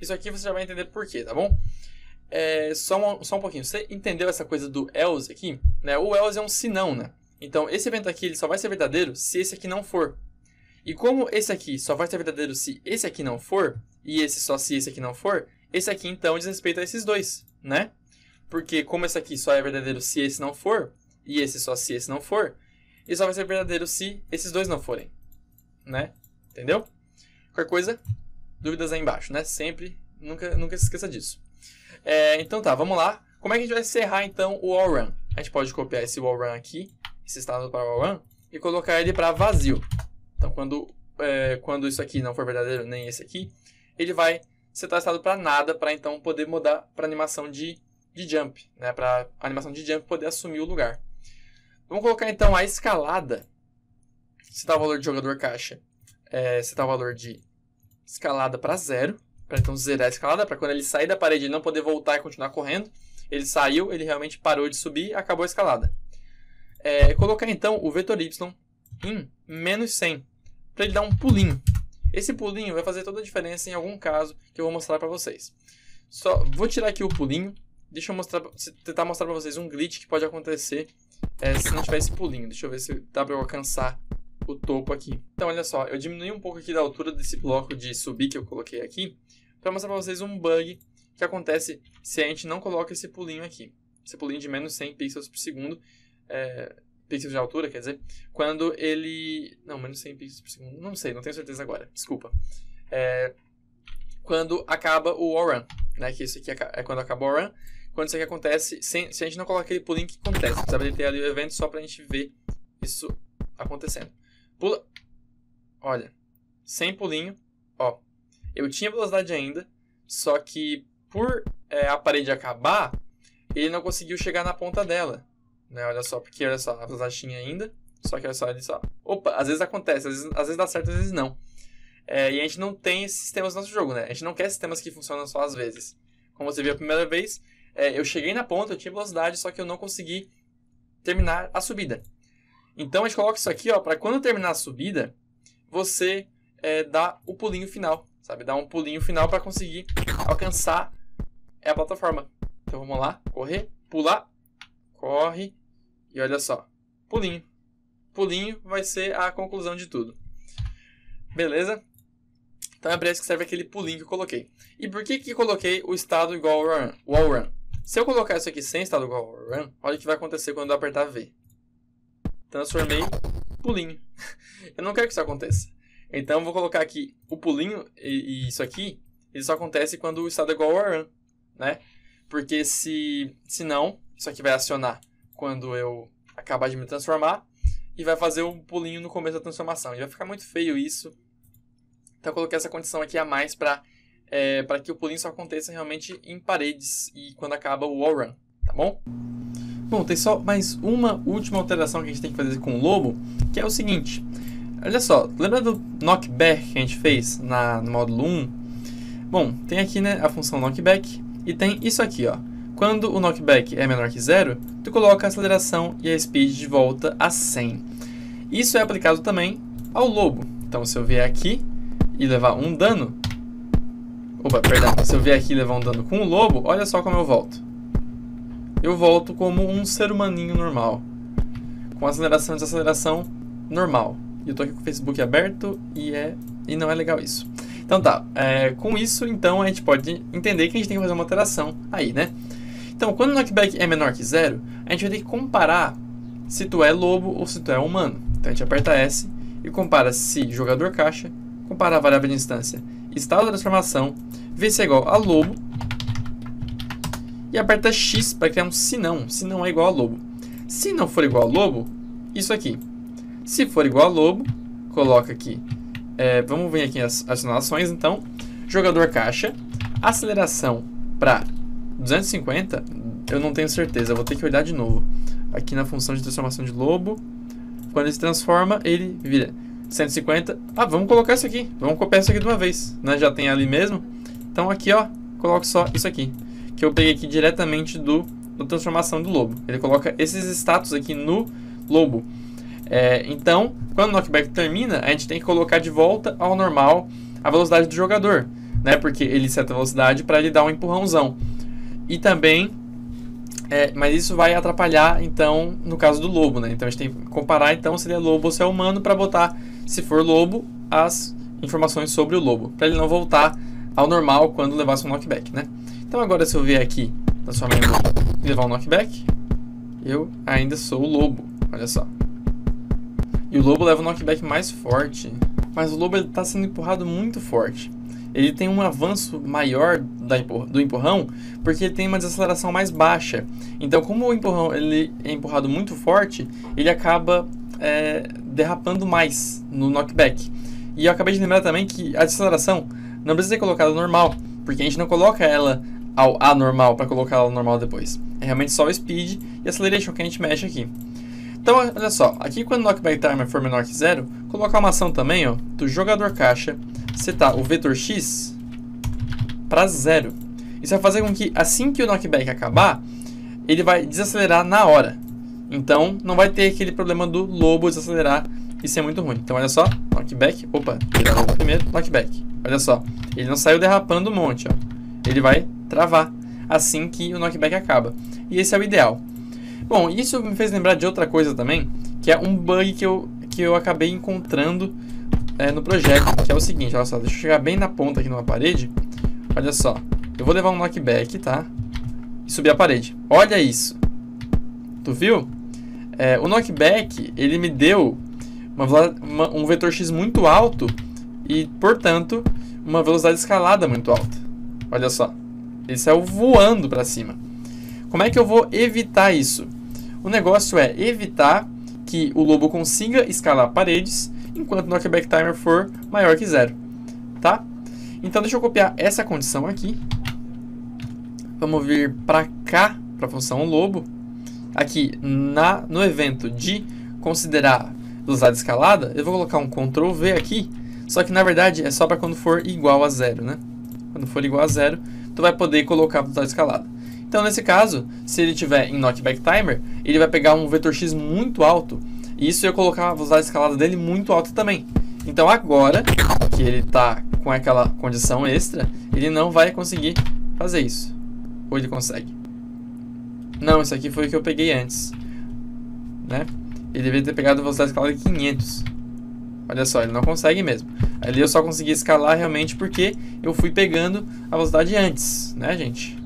Isso aqui você já vai entender por quê, tá bom? é, só, um, só um pouquinho. Você entendeu essa coisa do else aqui? Né? O else é um se não né? Então, esse evento aqui ele só vai ser verdadeiro se esse aqui não for. E como esse aqui só vai ser verdadeiro se esse aqui não for, e esse só se esse aqui não for, esse aqui, então, diz respeito a esses dois, né? Porque como esse aqui só é verdadeiro se esse não for, e esse só se esse não for, ele só vai ser verdadeiro se esses dois não forem, né? Entendeu? Qualquer coisa, dúvidas aí embaixo, né? Sempre, nunca, nunca se esqueça disso. É, então tá, vamos lá. Como é que a gente vai encerrar então o all run? A gente pode copiar esse all run aqui, esse estado para all run, e colocar ele para vazio. Então quando, é, quando isso aqui não for verdadeiro, nem esse aqui, ele vai setar estado para nada, para então poder mudar para animação de, de jump, né? para a animação de jump poder assumir o lugar. Vamos colocar então a escalada, setar tá o valor de jogador caixa, é, setar tá o valor de escalada para zero, Pra então zerar a escalada, para quando ele sair da parede ele não poder voltar e continuar correndo. Ele saiu, ele realmente parou de subir, acabou a escalada. É, colocar então o vetor y em menos 100, para ele dar um pulinho. Esse pulinho vai fazer toda a diferença em algum caso que eu vou mostrar para vocês. Só vou tirar aqui o pulinho, deixa eu mostrar, tentar mostrar para vocês um glitch que pode acontecer é, se não tiver esse pulinho. Deixa eu ver se dá para eu alcançar o topo aqui. Então, olha só, eu diminui um pouco aqui da altura desse bloco de subir que eu coloquei aqui, para mostrar para vocês um bug que acontece se a gente não coloca esse pulinho aqui. Esse pulinho de menos 100 pixels por segundo, é, pixels de altura, quer dizer, quando ele... Não, menos 100 pixels por segundo, não sei, não tenho certeza agora, desculpa. É, quando acaba o ORAN, né, que isso aqui é quando acaba o ORAN, quando isso aqui acontece, sem, se a gente não coloca aquele pulinho, o que acontece? Precisa ter ali o evento só para a gente ver isso acontecendo. Pula. Olha, sem pulinho, ó. Eu tinha velocidade ainda, só que por é, a parede acabar, ele não conseguiu chegar na ponta dela. Né? Olha só, porque olha só, a velocidade tinha ainda, só que olha só, ele só. Opa, às vezes acontece, às vezes, às vezes dá certo, às vezes não. É, e a gente não tem esses sistemas no nosso jogo, né? A gente não quer sistemas que funcionam só às vezes. Como você viu a primeira vez, é, eu cheguei na ponta, eu tinha velocidade, só que eu não consegui terminar a subida. Então a gente coloca isso aqui, ó, para quando terminar a subida, você é, dá o pulinho final, sabe? Dá um pulinho final para conseguir alcançar é a plataforma. Então vamos lá, correr, pular, corre e olha só, pulinho. Pulinho vai ser a conclusão de tudo. Beleza? Então é para isso que serve aquele pulinho que eu coloquei. E por que que coloquei o estado igual ao run? Wall run. Se eu colocar isso aqui sem estado igual ao run, olha o que vai acontecer quando eu apertar V transformei pulinho. [LAUGHS] eu não quero que isso aconteça. Então vou colocar aqui o pulinho e, e isso aqui, ele só acontece quando o estado é igual ao run, né? Porque se, se não, isso aqui vai acionar quando eu acabar de me transformar e vai fazer um pulinho no começo da transformação. E vai ficar muito feio isso. Então eu coloquei essa condição aqui a mais para é, para que o pulinho só aconteça realmente em paredes e quando acaba o wall run, tá bom? Bom, tem só mais uma última alteração que a gente tem que fazer com o Lobo, que é o seguinte. Olha só, lembra do knockback que a gente fez na, no módulo 1? Bom, tem aqui né, a função knockback e tem isso aqui, ó. Quando o knockback é menor que zero, tu coloca a aceleração e a speed de volta a 100. Isso é aplicado também ao lobo. Então, se eu vier aqui e levar um dano... Opa, perdão. Se eu vier aqui e levar um dano com o lobo, olha só como eu volto eu volto como um ser humaninho normal. Com aceleração e desaceleração normal. E eu tô aqui com o Facebook aberto e, é, e não é legal isso. Então tá, é, com isso então a gente pode entender que a gente tem que fazer uma alteração aí, né? Então, quando o knockback é menor que zero, a gente vai ter que comparar se tu é lobo ou se tu é humano. Então a gente aperta S e compara se jogador caixa, compara a variável de instância estado da transformação, vê se é igual a lobo e aperta X para criar um se não é igual a lobo. Se não for igual a lobo, isso aqui. Se for igual a lobo, coloca aqui. É, vamos ver aqui as, assinalações, então. Jogador caixa, aceleração para 250, eu não tenho certeza, vou ter que olhar de novo. Aqui na função de transformação de lobo, quando ele se transforma, ele vira 150. Ah, vamos colocar isso aqui, vamos copiar isso aqui de uma vez, né? Já tem ali mesmo. Então aqui, ó, coloco só isso aqui que eu peguei aqui diretamente do, do transformação do lobo. Ele coloca esses status aqui no lobo. É, então, quando o knockback termina, a gente tem que colocar de volta ao normal a velocidade do jogador, né? Porque ele seta a velocidade para ele dar um empurrãozão. E também, é, mas isso vai atrapalhar, então, no caso do lobo, né? Então a gente tem que comparar, então, se ele é lobo ou se é humano para botar, se for lobo, as informações sobre o lobo, para ele não voltar ao normal quando levasse um knockback, né? Então agora se eu vier aqui na sua memória e levar um knockback, eu ainda sou o lobo. Olha só. E o lobo leva um knockback mais forte. Mas o lobo está sendo empurrado muito forte. Ele tem um avanço maior do empurrão, porque ele tem uma desaceleração mais baixa. Então, como o empurrão ele é empurrado muito forte, ele acaba é, derrapando mais no knockback. E eu acabei de lembrar também que a desaceleração não precisa ser colocada normal, porque a gente não coloca ela ao A normal para colocar ela normal depois. É realmente só o speed e acceleration que a gente mexe aqui. Então, olha só, aqui quando o knockback timer for menor que zero, colocar uma ação também, ó, do jogador caixa, setar o vetor x para zero. Isso vai fazer com que assim que o knockback acabar, ele vai desacelerar na hora. Então, não vai ter aquele problema do lobo desacelerar e ser muito ruim. Então, olha só, knockback, opa, primeiro, knockback. Olha só, ele não saiu derrapando um monte, ó. Ele vai travar assim que o knockback acaba. E esse é o ideal. Bom, isso me fez lembrar de outra coisa também, que é um bug que eu, que eu acabei encontrando é, no projeto, que é o seguinte, olha só, deixa eu chegar bem na ponta aqui numa parede. Olha só, eu vou levar um knockback, tá? E subir a parede. Olha isso. Tu viu? É, o knockback, ele me deu uma, uma, um vetor x muito alto e, portanto, uma velocidade escalada muito alta. Olha só. Ele saiu voando para cima. Como é que eu vou evitar isso? O negócio é evitar que o lobo consiga escalar paredes enquanto o knockback timer for maior que zero, tá? Então deixa eu copiar essa condição aqui. Vamos vir para cá, para a função lobo. Aqui na, no evento de considerar usada escalada, eu vou colocar um Ctrl V aqui, só que na verdade é só para quando for igual a zero, né? Quando for igual a zero, tu vai poder colocar para velocidade tá escalada. Então, nesse caso, se ele tiver em knockback timer, ele vai pegar um vetor x muito alto, e isso ia colocar a velocidade escalada dele muito alta também. Então, agora que ele está com aquela condição extra, ele não vai conseguir fazer isso. Ou ele consegue. Não, isso aqui foi o que eu peguei antes. Né? Ele deveria ter pegado a velocidade escalada de 500. Olha só, ele não consegue mesmo. Ali eu só consegui escalar realmente porque eu fui pegando a velocidade antes, né, gente?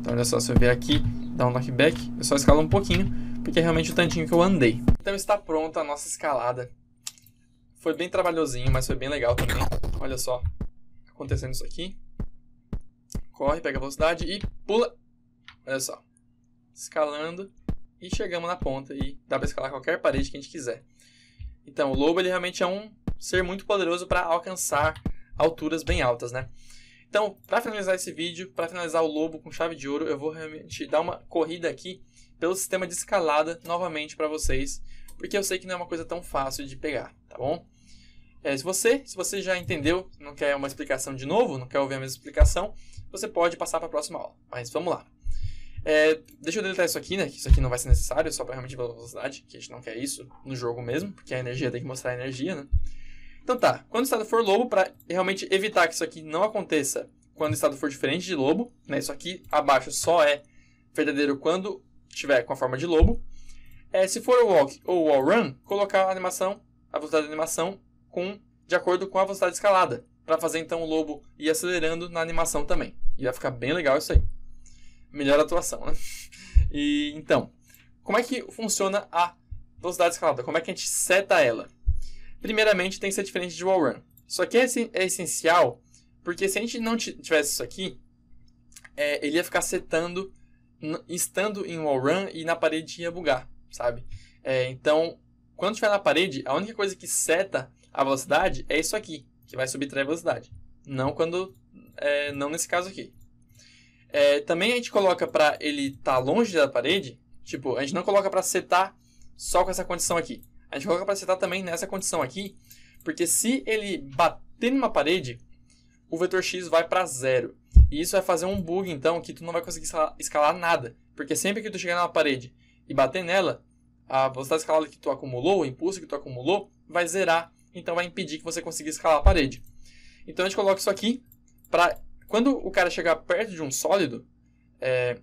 Então, olha só, se eu vier aqui, dar um knockback, eu só escalo um pouquinho, porque é realmente o tantinho que eu andei. Então está pronta a nossa escalada. Foi bem trabalhosinho, mas foi bem legal também. Olha só, acontecendo isso aqui. Corre, pega a velocidade e pula. Olha só, escalando e chegamos na ponta e dá para escalar qualquer parede que a gente quiser. Então, o lobo ele realmente é um ser muito poderoso para alcançar alturas bem altas, né? Então, para finalizar esse vídeo, para finalizar o lobo com chave de ouro, eu vou realmente dar uma corrida aqui pelo sistema de escalada novamente para vocês, porque eu sei que não é uma coisa tão fácil de pegar, tá bom? É, se, você, se você já entendeu, não quer uma explicação de novo, não quer ouvir a mesma explicação, você pode passar para a próxima aula. Mas vamos lá. É, deixa eu deletar isso aqui, né? Que isso aqui não vai ser necessário, só para realmente velocidade, que a gente não quer isso no jogo mesmo, porque a energia tem que mostrar a energia, né? Então tá, quando o estado for lobo, para realmente evitar que isso aqui não aconteça quando o estado for diferente de lobo, né? Isso aqui abaixo só é verdadeiro quando tiver com a forma de lobo. É, se for walk ou o run, colocar a animação, a velocidade da animação com de acordo com a velocidade escalada, para fazer então o lobo ir acelerando na animação também. E vai ficar bem legal isso aí melhor atuação, né? [LAUGHS] E, então, como é que funciona a velocidade escalada? Como é que a gente seta ela? Primeiramente, tem que ser diferente de wall run. Isso aqui é essencial, porque se a gente não tivesse isso aqui, é, ele ia ficar setando, estando em wall run e na parede ia bugar, sabe? É, então, quando estiver na parede, a única coisa que seta a velocidade é isso aqui, que vai subtrair a velocidade. Não quando. É, não nesse caso aqui. É, também a gente coloca para ele estar tá longe da parede, tipo, a gente não coloca para setar só com essa condição aqui. A gente coloca para setar também nessa condição aqui, porque se ele bater numa parede, o vetor x vai para zero. E isso vai fazer um bug, então, que tu não vai conseguir escalar, escalar nada. Porque sempre que tu chegar numa parede e bater nela, a velocidade escalada que tu acumulou, o impulso que tu acumulou, vai zerar. Então vai impedir que você consiga escalar a parede. Então a gente coloca isso aqui para quando o cara chegar perto de um sólido, é,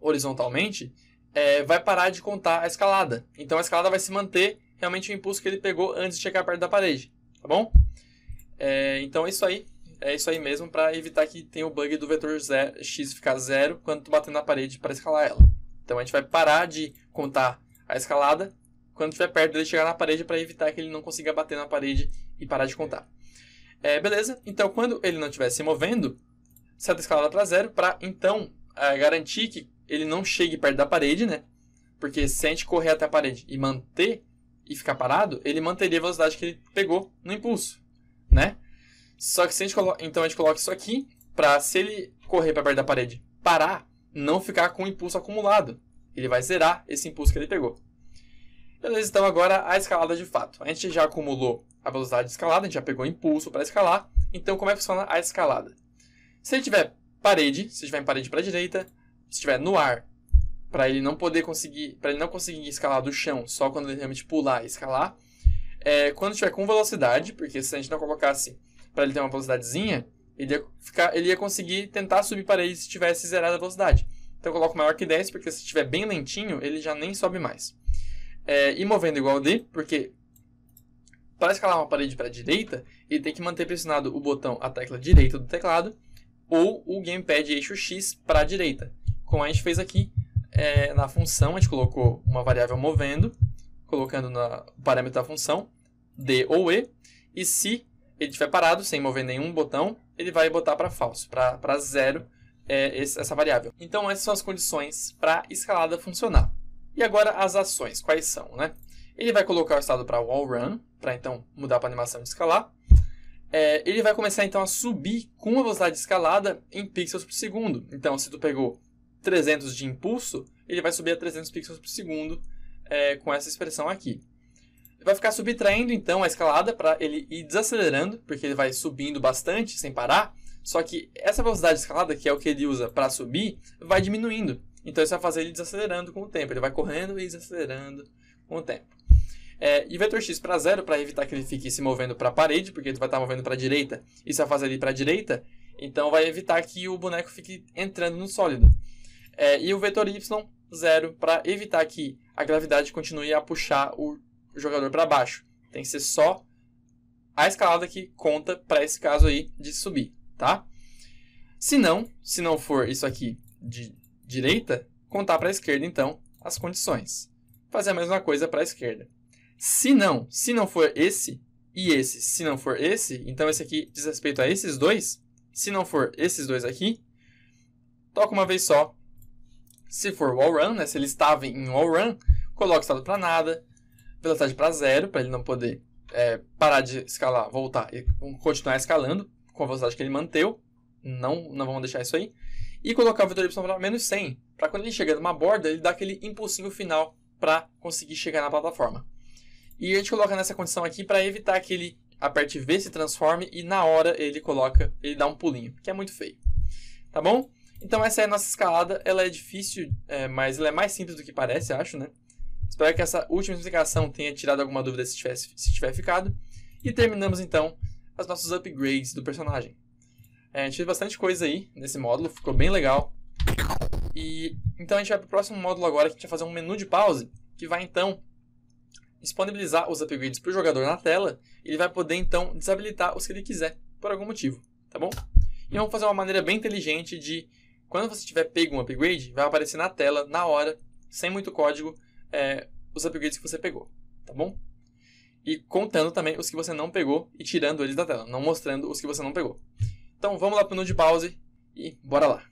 horizontalmente, é, vai parar de contar a escalada. Então a escalada vai se manter realmente o impulso que ele pegou antes de chegar perto da parede, tá bom? É, então é isso aí, é isso aí mesmo para evitar que tenha o bug do vetor zero, x ficar zero quando tu bater na parede para escalar ela. Então a gente vai parar de contar a escalada quando estiver perto dele chegar na parede para evitar que ele não consiga bater na parede e parar de contar. É, beleza, então quando ele não estiver se movendo, seta escalada para zero para então é, garantir que ele não chegue perto da parede, né? Porque se a gente correr até a parede e manter e ficar parado, ele manteria a velocidade que ele pegou no impulso, né? Só que se a gente coloca, então a gente coloca isso aqui para se ele correr para perto da parede, parar, não ficar com o impulso acumulado. Ele vai zerar esse impulso que ele pegou. Beleza, então agora a escalada de fato. A gente já acumulou a velocidade de escalada, a gente já pegou impulso para escalar. Então, como é que funciona a escalada? Se ele tiver parede, se estiver em parede para a direita, se estiver no ar, para ele não poder conseguir, para ele não conseguir escalar do chão, só quando ele realmente pular e escalar. É, quando estiver com velocidade, porque se a gente não colocasse para ele ter uma velocidadezinha, ele ia, ficar, ele ia conseguir tentar subir parede se tivesse zerada a velocidade. Então eu coloco maior que 10, porque se estiver bem lentinho, ele já nem sobe mais é, e movendo igual D, porque para escalar uma parede para a direita, ele tem que manter pressionado o botão, a tecla direita do teclado, ou o gamepad eixo X para a direita. Como a gente fez aqui é, na função, a gente colocou uma variável movendo, colocando na, o parâmetro da função, D ou E, e se ele estiver parado, sem mover nenhum botão, ele vai botar para falso, para zero é, essa variável. Então essas são as condições para a escalada funcionar. E agora as ações, quais são, né? Ele vai colocar o estado para wall run, para então mudar para animação de escalar. É, ele vai começar então a subir com uma velocidade escalada em pixels por segundo. Então, se tu pegou 300 de impulso, ele vai subir a 300 pixels por segundo é, com essa expressão aqui. Ele vai ficar subtraindo então a escalada para ele ir desacelerando, porque ele vai subindo bastante sem parar. Só que essa velocidade escalada, que é o que ele usa para subir, vai diminuindo. Então isso vai fazer ele desacelerando com o tempo. Ele vai correndo e desacelerando com o tempo. É, e vetor x para zero para evitar que ele fique se movendo para a parede, porque ele vai estar movendo para a direita. Isso vai fazer ele para a direita. Então vai evitar que o boneco fique entrando no sólido. É, e o vetor y zero para evitar que a gravidade continue a puxar o jogador para baixo. Tem que ser só a escalada que conta para esse caso aí de subir, tá? Se não, se não for isso aqui de direita, contar para a esquerda, então, as condições. Fazer a mesma coisa para a esquerda. Se não, se não for esse e esse, se não for esse, então esse aqui diz respeito a esses dois. Se não for esses dois aqui, toca uma vez só. Se for wall run, né, se ele estava em wall run, coloca estado para nada, velocidade para zero, para ele não poder é, parar de escalar, voltar e continuar escalando com a velocidade que ele manteu Não, não vamos deixar isso aí e colocar o vetor y para menos 100, para quando ele chegar numa borda, ele dar aquele impulsinho final para conseguir chegar na plataforma. E a gente coloca nessa condição aqui para evitar que ele aperte V, se transforme e na hora ele coloca, ele dá um pulinho, que é muito feio. Tá bom? Então essa é a nossa escalada, ela é difícil, é, mas ela é mais simples do que parece, acho, né? Espero que essa última explicação tenha tirado alguma dúvida se tiver, se tiver ficado. E terminamos então os nossos upgrades do personagem. É, a gente fez bastante coisa aí nesse módulo, ficou bem legal. E então a gente vai para o próximo módulo agora, que a gente vai fazer um menu de pause, que vai então disponibilizar os upgrades para o jogador na tela. Ele vai poder então desabilitar os que ele quiser, por algum motivo, tá bom? E vamos fazer uma maneira bem inteligente de, quando você tiver pego um upgrade, vai aparecer na tela, na hora, sem muito código, é, os upgrades que você pegou, tá bom? E contando também os que você não pegou e tirando eles da tela, não mostrando os que você não pegou. Então vamos lá pro Nude pause e bora lá.